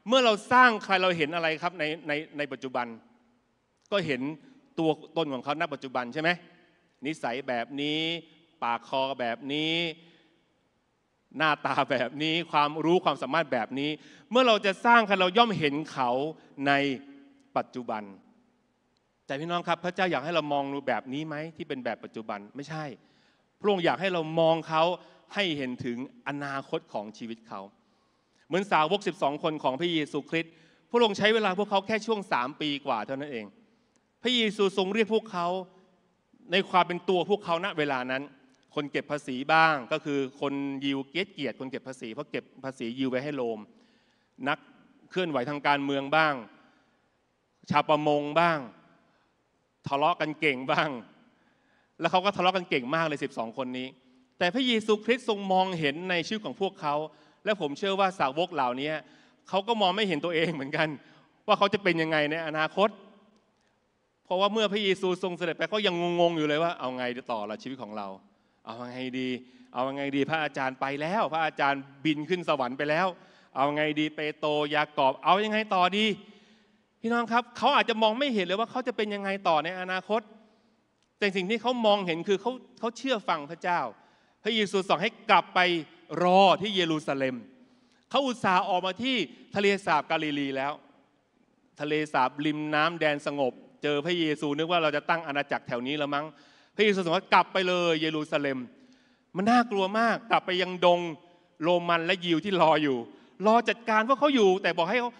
Speaker 1: เมื่อเราสร้างใครเราเห็นอะไรครับในในในปัจจุบัน ก็เห็นตัวตนของเขาณปัจจุบันใช่ไหมนิสัยแบบนี้ ปากคอแบบนี้หน้าตาแบบนี้ความรู้ความสามารถแบบนี้ เมื่อเราจะสร้างใครเราย่อมเห็นเขาในปัจจุบันแต่พี่น้องครับพระเจ้าอยากให้เรามองรูปแบบนี้ไหมที่เป็นแบบปัจจุบันไม่ใช่ พระองค์อยากให้เรามองเขาให้เห็นถึงอนาคตของชีวิตเขาเหมือนสาวก12คนของพระเยซูคริสต์พระองค์ใช้เวลาพวกเขาแค่ช่วง3ปีกว่าเท่านั้นเอง พระเยซูทรงเรียกพวกเขาในความเป็นตัวพวกเขาณเวลานั้นคนเก็บภาษีบ้าง ก็คือคนยิวเกียรติเกียรติคนเก็บภาษีเพราะเก็บภาษียิวไว้ให้โรมนักเคลื่อนไหวทางการเมืองบ้าง ชาวประมงบ้างทะเลาะกันเก่งบ้าง แล้วเขาก็ทะเลาะกันเก่งมากเลย12 คนนี้ แต่พระเยซูคริสต์ทรงมองเห็นในชื่อของพวกเขาและผมเชื่อว่าสาวกเหล่านี้เขาก็มองไม่เห็นตัวเองเหมือนกันว่าเขาจะเป็นยังไงในอนาคต เพราะว่าเมื่อพระเยซูทรงเสด็จไปเขายังงงๆ อยู่เลยว่าเอาไงต่อละชีวิตของเราเอาไงดี เอาไงดีพระอาจารย์ไปแล้ว พระอาจารย์บินขึ้นสวรรค์ไปแล้ว เอาไงดีเปโตรยากอบเอายังไงต่อดีพี่น้องครับเขาอาจจะมองไม่เห็นเลยว่าเขาจะเป็นยังไงต่อในอนาคต แต่สิ่งที่เขามองเห็นคือเขาเขาเชื่อฟังพระเจ้า พระเยซูสั่งให้กลับไปรอที่เยรูซาเล็มเขาอุตส่าห์ออกมาที่ทะเลสาบกาลิลีแล้ว ทะเลสาบริมน้ำแดนสงบ เจอพระเยซูนึกว่าเราจะตั้งอาณาจักรแถวนี้แล้วมั้งพระเยซูส่งว่ากลับไปเลย เยรูซาเล็มมันน่ากลัวมากกลับไปยังดงโรมันและยิวที่รออยู่ รอจัดการพาะเขาอยู่ แต่บอกให้เขา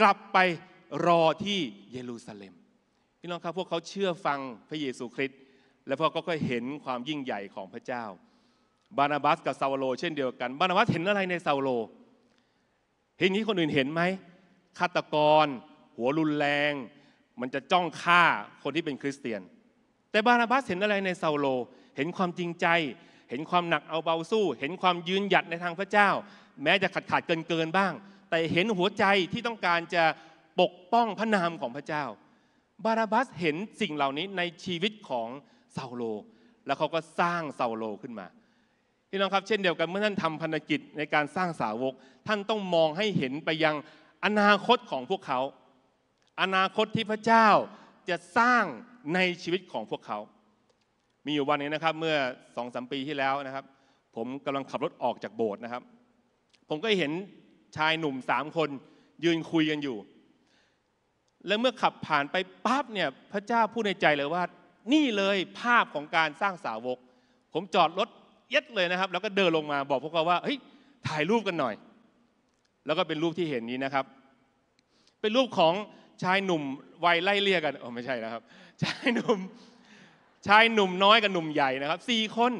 Speaker 1: กลับไปรอที่เยรูซาเล็มพี่น้องครับพวกเขาเชื่อฟังพระเยซูคริสต์และพวกก็าก็เห็นความยิ่งใหญ่ของพระเจ้า บานาบัสกับซาวโลเช่นเดียวกัน บานาบัสเห็นอะไรในซาวโล เห็นนี้คนอื่นเห็นไหมฆาตกร หัวรุนแรง มันจะจ้องฆ่าคนที่เป็นคริสเตียน แต่บานาบัสเห็นอะไรในซาวโลเห็นความจริงใจ เห็นความหนักเอาเบาสู้ เห็นความยืนหยัดในทางพระเจ้า แม้จะขัดขาดเกินเกินบ้าง แต่เห็นหัวใจที่ต้องการจะปกป้องพระนามของพระเจ้า บาราบัสเห็นสิ่งเหล่านี้ในชีวิตของเซาโลแล้วเขาก็สร้างเซาโลขึ้นมาพี่น้องครับเช่นเดียวกันเมื่อท่านทำพันธกิจในการสร้างสาวก ท่านต้องมองให้เห็นไปยังอนาคตของพวกเขา อนาคตที่พระเจ้าจะสร้างในชีวิตของพวกเขา มีอยู่วันนี้นะครับเมื่อสองสมปีที่แล้วนะครับ ผมกำลังขับรถออกจากโบสถ์นะครับ ผมก็เห็นชายหนุ่มสามคนยืนคุยกันอยู่แล้วเมื่อขับผ่านไปปั๊บเนี่ยพระเจ้าพูดในใจเลยว่า นี่เลยภาพของการสร้างสาวก ผมจอดรถเย็ดเลยนะครับ แล้วก็เดินลงมาบอกพวกเขาว่าเฮ้ยถ่ายรูปกันหน่อย แล้วก็เป็นรูปที่เห็นนี้นะครับ เป็นรูปของชายหนุ่มวัยไล่เลี่ยกันโอ้ไม่ใช่นะครับชายหนุ่มชายหนุ่มน้อยกับหนุ่มใหญ่นะครับสี่คน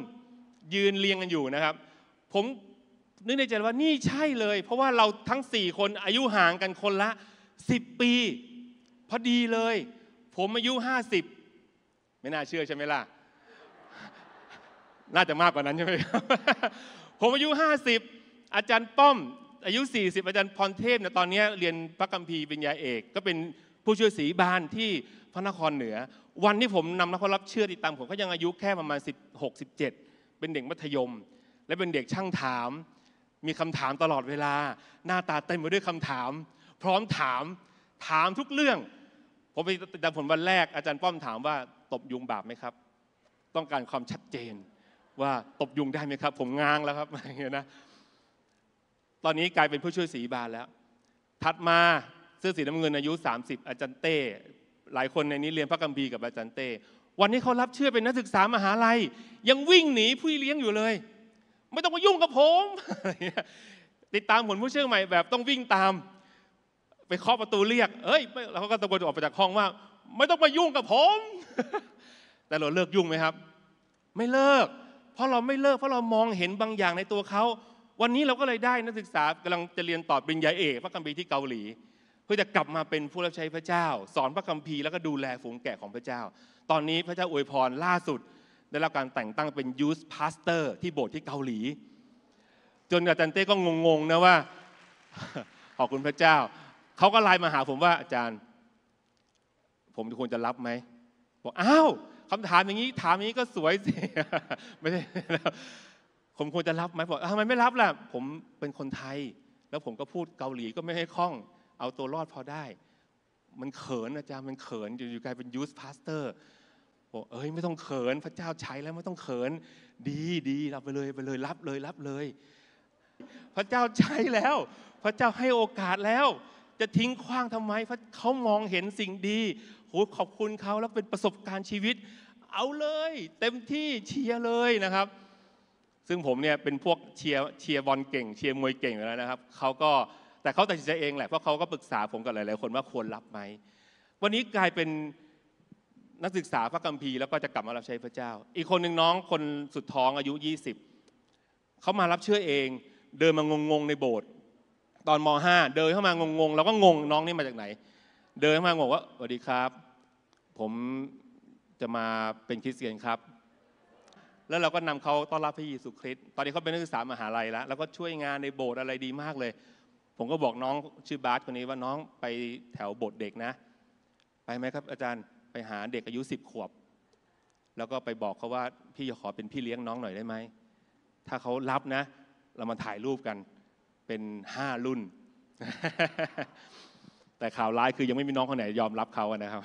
Speaker 1: ยืนเรียงกันอยู่นะครับ ผมนึกในใจว่านี่ใช่เลย เพราะว่าเราทั้งสี่คนอายุห่างกันคนละสิบปีพอดีเลย ผมอายุห้าสิบไม่น่าเชื่อใช่ไหมล่ะ น่าจะมากกว่านั้นใช่ไหมครับผมอายุห้าสิบอาจารย์ป้อม อายุสสี่ิบอาจารย์พรเทพเนี่ยตอนนี้เรียนพระกัมพีเปัญญาเอก ก็เป็นผู้ช่วยศรีบานที่พระนครเหนือ วันที่ผมนำนักรับเชื่อติดตาม ผมก็ยังอายุแค่ประมาณสิบหกสิบเป็นเด็กมัธยม และเป็นเด็กช่างถาม มีคำถามตลอดเวลา หน้าตาเต็มไปด้วยคำถาม พร้อมถามถามทุกเรื่องผมไปจาผลวันแรกอาจารย์ป้อมถามว่าตบยุงบาปไหมครับ ต้องการความชัดเจนว่าตบยุงได้ไหมครับ ผมง้างแล้วครับอย่างเงี้ยนะตอนนี้กลายเป็นผู้ช่วยสีบานแล้ว ถัดมาเสื้อสีน้ำเงินอายุ 30 อาจารย์เต้หลายคนในนี้เรียนพระกัมพีกับอาจารย์เต้วันนี้เขารับเชื่อเป็นนักศึกษามหาลัย ยังวิ่งหนีผู้เลี้ยงอยู่เลย ไม่ต้องมายุ่งกับผมติดตามผลผู้เชื่อใหม่แบบ ต้องวิ่งตามไปเคาะประตูเรียกเอ้ยเราก็ตะโกนออกไปจากห้องว่า ไม่ต้องมายุ่งกับผม แต่เราเลิกยุ่งไหมครับ ไม่เลิก เพราะเราไม่เลิก เพราะเรามองเห็นบางอย่างในตัวเขา วันนี้เราก็เลยได้นักศึกษากำลังจะเรียนต่อปริญญาเอกพระคัมภีร์ที่เกาหลี เพื่อจะกลับมาเป็นผู้รับใช้พระเจ้า สอนพระคัมภีร์แล้วก็ดูแลฝูงแกะของพระเจ้า ตอนนี้พระเจ้าอวยพรล่าสุดได้รับการแต่งตั้งเป็นยูสพาสเตอร์ที่โบสถ์ที่เกาหลี จนอาจารย์เต้ก็งงๆ นะว่า ขอบคุณพระเจ้าเขาก็ไลน์มาหาผมว่า อาจารย์ ผมควรจะรับไหมบอกอ้าวคำถามอย่างนี้ถามอย่างนี้ก็สวยสิไม่ใช่ผมควรจะรับไหมบอกทำไมไม่รับล่ะ ผมเป็นคนไทย แล้วผมก็พูดเกาหลีก็ไม่ให้คล่อง เอาตัวรอดพอได้ มันเขินอาจารย์มันเขิน อยู่กลายเป็นยูสพาสเตอร์ บอกเอ้ยไม่ต้องเขิน พระเจ้าใช้แล้วไม่ต้องเขิน ดีดีรับไปเลยไปเลยรับเลยรับเลย พระเจ้าใช้แล้ว พระเจ้าให้โอกาสแล้วจะทิ้งขว้างทำไมเพราะเขามองเห็นสิ่งดีโหขอบคุณเขาแล้วเป็นประสบการณ์ชีวิต เอาเลย เต็มที่เชียร์เลยนะครับ ซึ่งผมเนี่ยเป็นพวกเชียร์เชียร์บอลเก่ง เชียร์มวยเก่งอยู่แล้วนะครับเขาก็แต่เขาตัดสินใจเองแหละเพราะเขาก็ปรึกษาผมกับหลายๆคนว่าควรรับไหม วันนี้กลายเป็นนักศึกษาพระกัมพีแล้วก็จะกลับมารับใช้พระเจ้า อีกคนหนึ่งน้องคนสุดท้องอายุ 20เขามารับเชื่อเอง เดินมางงๆ ในโบสถ์ตอนม .5 เดินเข้ามางงๆเราก็งงน้องนี่มาจากไหน เดินเข้ามางงว่าสวัสดีครับ ผมจะมาเป็นคริสเตียนครับ แล้วเราก็นำเขาต้อนรับพระเยซูคริสต์ตอนนี้เขาเป็นนักศึกษามหาลัยแล้วแล้วก็ช่วยงานในโบสถ์อะไรดีมากเลย ผมก็บอกน้องชื่อบาสคนนี้ว่าน้องไปแถวโบสถ์เด็กนะ ไปไหมครับ อาจารย์ไปหาเด็กอายุสิบขวบแล้วก็ไปบอกเขาว่าพี่ขอเป็นพี่เลี้ยงน้องหน่อยได้ไหมถ้าเขารับนะ เรามาถ่ายรูปกันเป็นห้ารุ่น แต่ข่าวร้ายคือยังไม่มีน้องคนไหนยอมรับเขาอะนะครับ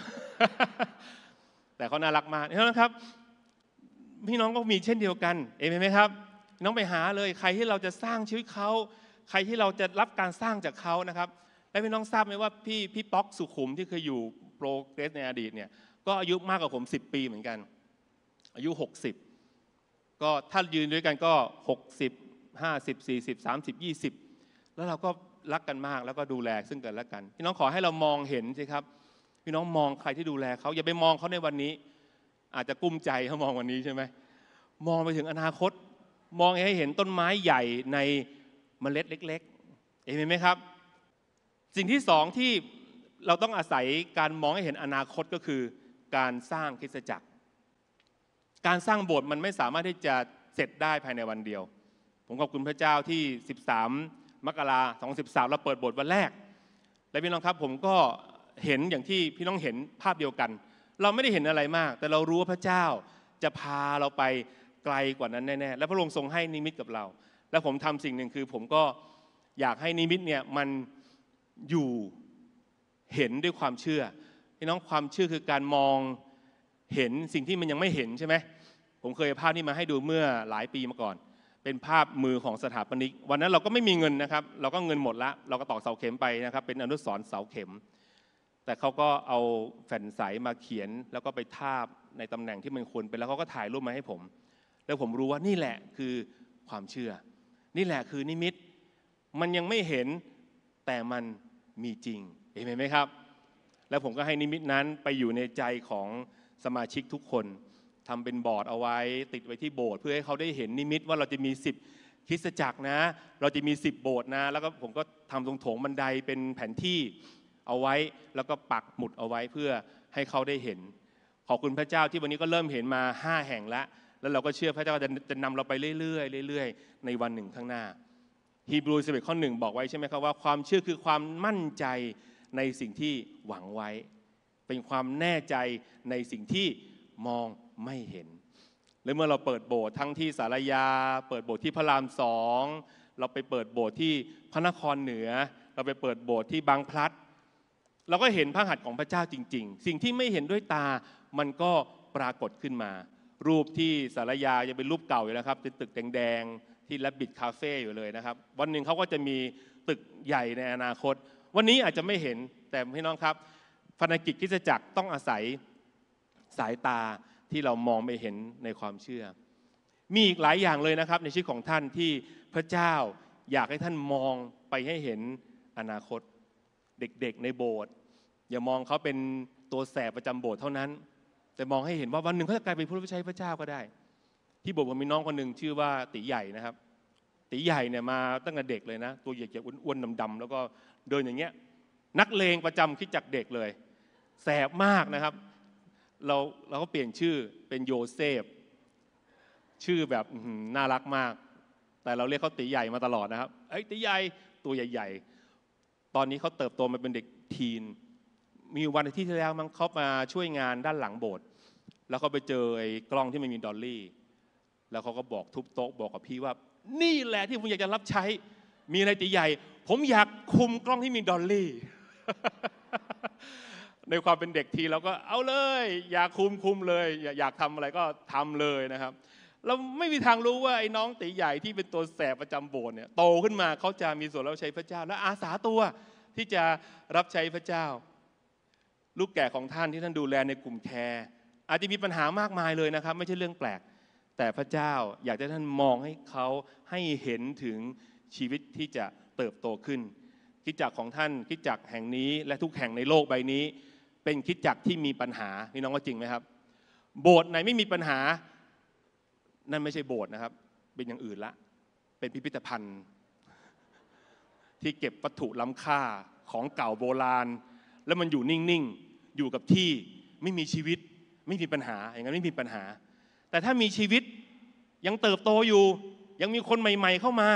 Speaker 1: แต่เขาน่ารักมากเพราะนั้นครับพี่น้องก็มีเช่นเดียวกันเอนไหมครับน้องไปหาเลยใครที่เราจะสร้างชีวิตเขาใครที่เราจะรับการสร้างจากเขานะครับ แล้วพี่น้องทราบไหมว่าพี่พี่ป๊อกสุขุมที่เคยอยู่โปรเกรสในอดีตเนี่ยก็อายุมากกว่าผม10 ปีเหมือนกัน อายุ 60 ก็ถ้ายืนด้วยกันก็ 60 50 40 30 20แล้วเราก็รักกันมากแล้วก็ดูแลซึ่งกันและกันพี่น้องขอให้เรามองเห็นสิครับ พี่น้องมองใครที่ดูแลเขาอย่าไปมองเขาในวันนี้ อาจจะกุ้มใจเขามองวันนี้ใช่ไหมมองไปถึงอนาคต มองให้เห็นต้นไม้ใหญ่ในเมล็ดเล็กๆเห็นไหมครับ สิ่งที่สองที่เราต้องอาศัยการมองให้เห็นอนาคตก็คือ การสร้างคิสจักร การสร้างโบสถ์มันไม่สามารถที่จะเสร็จได้ภายในวันเดียว ผมขอบคุณพระเจ้าที่13มกราสองสิบสามเราเปิดบทวันแรก และพี่น้องครับผมก็เห็นอย่างที่พี่น้องเห็นภาพเดียวกัน เราไม่ได้เห็นอะไรมาก แต่เรารู้ว่าพระเจ้าจะพาเราไปไกลกว่านั้นแน่ๆ และพระองค์ทรงให้นิมิตกับเรา และผมทำสิ่งหนึ่งคือ ผมก็อยากให้นิมิตเนี่ยมันอยู่เห็นด้วยความเชื่อ พี่น้องความเชื่อคือการมองเห็นสิ่งที่มันยังไม่เห็นใช่ไหมผมเคยภาพนี้มาให้ดูเมื่อหลายปีมาก่อนเป็นภาพมือของสถาปนิกวันนั้นเราก็ไม่มีเงินนะครับ เราก็เงินหมดละ เราก็ตอกเสาเข็มไปนะครับ เป็นอนุสรเสาเข็ม แต่เขาก็เอาแผ่นใสมาเขียนแล้วก็ไปทาบในตำแหน่งที่มันควรเป็นแล้วเขาก็ถ่ายรูปมาให้ผม แล้วผมรู้ว่านี่แหละคือความเชื่อ นี่แหละคือนิมิต มันยังไม่เห็นแต่มันมีจริงเห็นไหมครับ แล้วผมก็ให้นิมิตนั้นไปอยู่ในใจของสมาชิกทุกคนทำเป็นบอร์ดเอาไว้ ติดไว้ที่โบสถ์เพื่อให้เขาได้เห็นนิมิตว่าเราจะมี10คริสตจักรนะเราจะมี10โบสถ์นะ แล้วก็ผมก็ทำตรงโถงบันไดเป็นแผนที่เอาไว้แล้วก็ปักหมุดเอาไว้เพื่อให้เขาได้เห็น ขอบคุณพระเจ้าที่วันนี้ก็เริ่มเห็นมา 5 แห่งละแล้วเราก็เชื่อพระเจ้าจะจะนำเราไปเรื่อยๆเรื่อยๆ ในวันหนึ่งข้างหน้าฮีบรูสิบเอ็ดข้อหนึ่งบอกไว้ใช่ไหมครับว่า ความเชื่อคือความมั่นใจในสิ่งที่หวังไว้ เป็นความแน่ใจในสิ่งที่มองไม่เห็น และเมื่อเราเปิดโบสถ์ทั้งที่สารยา เปิดโบสถ์ที่พระรามสอง เราไปเปิดโบสถ์ที่พระนครเหนือ เราไปเปิดโบสถ์ที่บางพลัด เราก็เห็นพระหัตถ์ของพระเจ้าจริง ๆ สิ่งที่ไม่เห็นด้วยตา มันก็ปรากฏขึ้นมา รูปที่สารยาจะเป็นรูปเก่าอยู่แล้วครับ เป็นตึกแดงๆ ที่แรบบิดคาเฟ่อยู่เลยนะครับ วันหนึ่งเขาก็จะมีตึกใหญ่ในอนาคต วันนี้อาจจะไม่เห็น แต่พี่น้องครับพันกิจกิจจักรต้องอาศัยสายตาที่เรามองไม่เห็นในความเชื่อ มีอีกหลายอย่างเลยนะครับ ในชีวิตของท่านที่พระเจ้าอยากให้ท่านมองไปให้เห็นอนาคตเด็กๆในโบสถ์อย่ามองเขาเป็นตัวแสบประจำโบสถ์เท่านั้น แต่มองให้เห็นว่าวันหนึ่งเขาจะกลายเป็นผู้รับใช้พระเจ้าก็ได้ ที่โบสถ์ผมมีน้องคนหนึ่งชื่อว่าตีใหญ่นะครับตีใหญ่เนี่ยมาตั้งแต่เด็กเลยนะตัวใหญ่ๆอ้วนๆดำๆแล้วก็เดินอย่างเงี้ยนักเลงประจำคิดจักเด็กเลย แสบมากนะครับเราเราก็เปลี่ยนชื่อเป็นโยเซฟ ชื่อแบบน่ารักมาก แต่เราเรียกเขาตีใหญ่มาตลอดนะครับไอ้ตีใหญ่ตัวใหญ่ ๆ ตอนนี้เขาเติบโตมาเป็นเด็กทีน มีวันที่ที่แล้วมันเขามาช่วยงานด้านหลังโบสถ์แล้วเขาไปเจอไอ้กล้องที่มันมีดอลลี่ แล้วเขาก็บอกทุบโต๊ะบอกกับพี่ว่า นี่แหละที่ผมอยากจะรับใช้มีอะไรตีใหญ่ ผมอยากคุมกล้องที่มีดอลลี่ในความเป็นเด็กทีเราก็เอาเลย อยากคุมคุมเลยอยากทำอะไรก็ทำเลยนะครับ เราไม่มีทางรู้ว่าไอ้น้องตีใหญ่ที่เป็นตัวแสบประจำโบสถ์เนี่ยโตขึ้นมาเขาจะมีส่วนรับใช้พระเจ้าและอาสาตัวที่จะรับใช้พระเจ้า ลูกแก่ของท่านที่ท่านดูแลในกลุ่มแคร์อาจจะมีปัญหามากมายเลยนะครับ ไม่ใช่เรื่องแปลก แต่พระเจ้าอยากให้ท่านมองให้เขาให้เห็นถึงชีวิตที่จะเติบโตขึ้นคิดจักของท่านคิดจักแห่งนี้และทุกแห่งในโลกใบนี้เป็นคิดจักที่มีปัญหาพี่น้องว่าจริงไหมครับ โบสถ์ไหนไม่มีปัญหานั่นไม่ใช่โบสถ์นะครับ เป็นอย่างอื่นละ เป็นพิพิธภัณฑ์ที่เก็บวัตถุล้ำค่าของเก่าโบราณ แล้วมันอยู่นิ่งๆอยู่กับที่ไม่มีชีวิตไม่มีปัญหาอย่างนั้นไม่มีปัญหา แต่ถ้ามีชีวิตยังเติบโตอยู่ ยังมีคนใหม่ ๆเข้ามา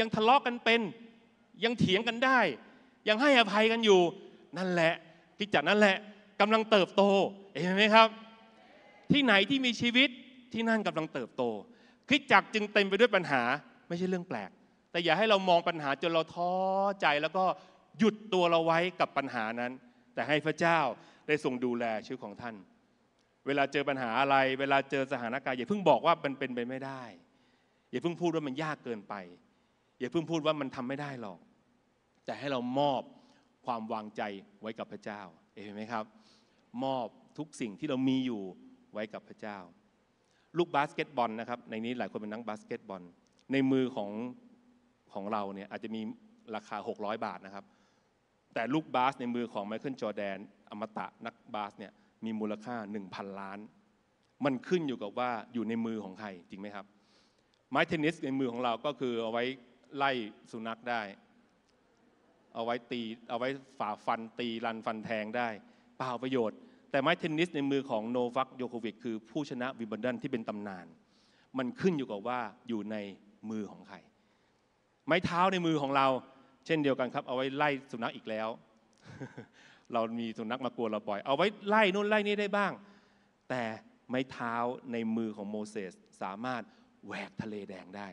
Speaker 1: ยังทะเลาะกกันเป็นยังเถียงกันได้ ยังให้อภัยกันอยู่ นั่นแหละคิดจากนั่นแหละกำลังเติบโตเห็นไหมครับ ที่ไหนที่มีชีวิตที่นั่นกำลังเติบโตคิดจักจึงเต็มไปด้วยปัญหาไม่ใช่เรื่องแปลก แต่อย่าให้เรามองปัญหาจนเราท้อใจแล้วก็หยุดตัวเราไว้กับปัญหานั้น แต่ให้พระเจ้าได้ทรงดูแลชีวิตของท่าน เวลาเจอปัญหาอะไร เวลาเจอสถานการณ์อย่าเพิ่งบอกว่ามันเป็นไปไม่ได้ อย่าเพิ่งพูดว่ามันยากเกินไป อย่าเพิ่งพูดว่ามันทำไม่ได้หรอก แต่ให้เรามอบความวางใจไว้กับพระเจ้าเห็นไหมครับ มอบทุกสิ่งที่เรามีอยู่ไว้กับพระเจ้า ลูกบาสเกตบอลนะครับ ในนี้หลายคนเป็นนักบาสเกตบอล ในมือของของเราเนี่ยอาจจะมีราคา600บาทนะครับ แต่ลูกบาสในมือของไมเคิลจอแดน อมตะนักบาสเนี่ยมีมูลค่า1,000ล้าน มันขึ้นอยู่กับว่าอยู่ในมือของใครจริงไหมครับ ไม้เทนนิสในมือของเราก็คือเอาไว้ไล่สุนัขได้เอาไว้ตีเอาไว้ฝ่าฟันตีรันฟันแทงได้เปล่าประโยชน์ แต่ไม้เทนนิสในมือของโนวัคโยโควิชคือผู้ชนะวิบันดันที่เป็นตำนานมันขึ้นอยู่กับว่าอยู่ในมือของใคร ไม้เท้าในมือของเรา เช่นเดียวกันครับ เอาไว้ไล่สุนัขอีกแล้ว เรามีสุนัขมากลัวเราบ่อย เอาไว้ไล่นู่นไล่นี่ได้บ้าง แต่ไม้เท้าในมือของโมเสสสามารถแหวกทะเลแดงได้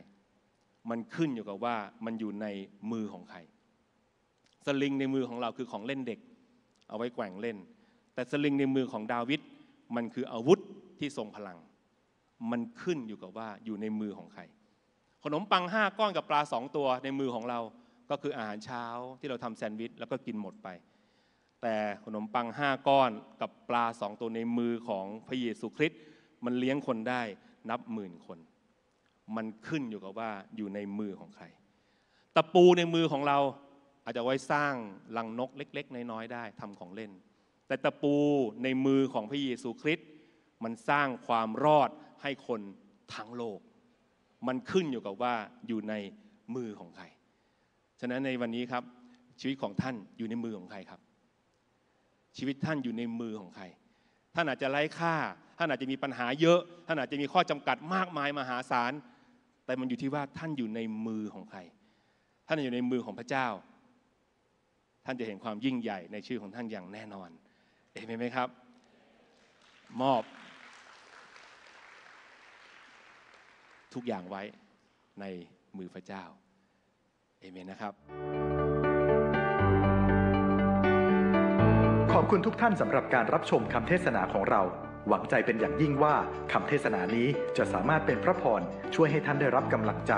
Speaker 1: มันขึ้นอยู่กับว่ามันอยู่ในมือของใครสลิงในมือของเราคือของเล่นเด็ก เอาไว้แกว่งเล่น แต่สลิงในมือของดาวิดมันคืออาวุธที่ทรงพลัง มันขึ้นอยู่กับว่าอยู่ในมือของใคร ขนมปังห้าก้อนกับปลาสองตัวในมือของเราก็คืออาหารเช้าที่เราทำแซนด์วิชแล้วก็กินหมดไป แต่ขนมปังห้าก้อนกับปลาสองตัวในมือของพระเยซูคริสต์มันเลี้ยงคนได้นับหมื่นคน มันขึ้นอยู่กับว่าอยู่ในมือของใคร ตะปูในมือของเราอาจจะไว้สร้างลังนกเล็ก ๆ น้อยๆได้ทำของเล่น แต่ตะปูในมือของพระเยซูคริสต์มันสร้างความรอดให้คนทั้งโลก มันขึ้นอยู่กับว่าอยู่ในมือของใคร ฉะนั้นในวันนี้ครับชีวิตของท่านอยู่ในมือของใครครับ ชีวิตท่านอยู่ในมือของใคร ท่านอาจจะไร้ค่าท่านอาจจะมีปัญหาเยอะท่านอาจจะมีข้อจำกัดมากมายมหาศาล แต่มันอยู่ที่ว่าท่านอยู่ในมือของใคร ท่านอยู่ในมือของพระเจ้าท่านจะเห็นความยิ่งใหญ่ในชื่อของท่านอย่างแน่นอนเอเมนไหมครับมอบ ทุกอย่างไว้ในมือพระเจ้าเอเมนนะครับ ขอบคุณทุกท่านสำหรับการรับชมคำเทศนาของเรา หวังใจเป็นอย่างยิ่งว่าคำเทศนานี้จะสามารถเป็นพระพรช่วยให้ท่านได้รับกำลังใจ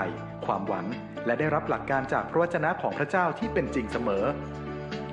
Speaker 1: ความหวัง และได้รับหลักการจากพระวจนะของพระเจ้าที่เป็นจริงเสมอ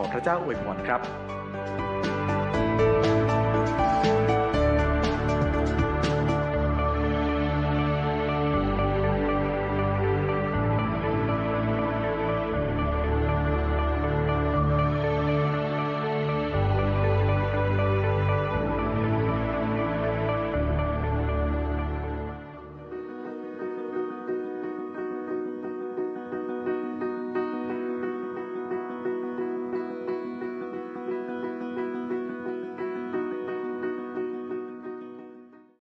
Speaker 1: ขอพระเจ้า อวยพรครับ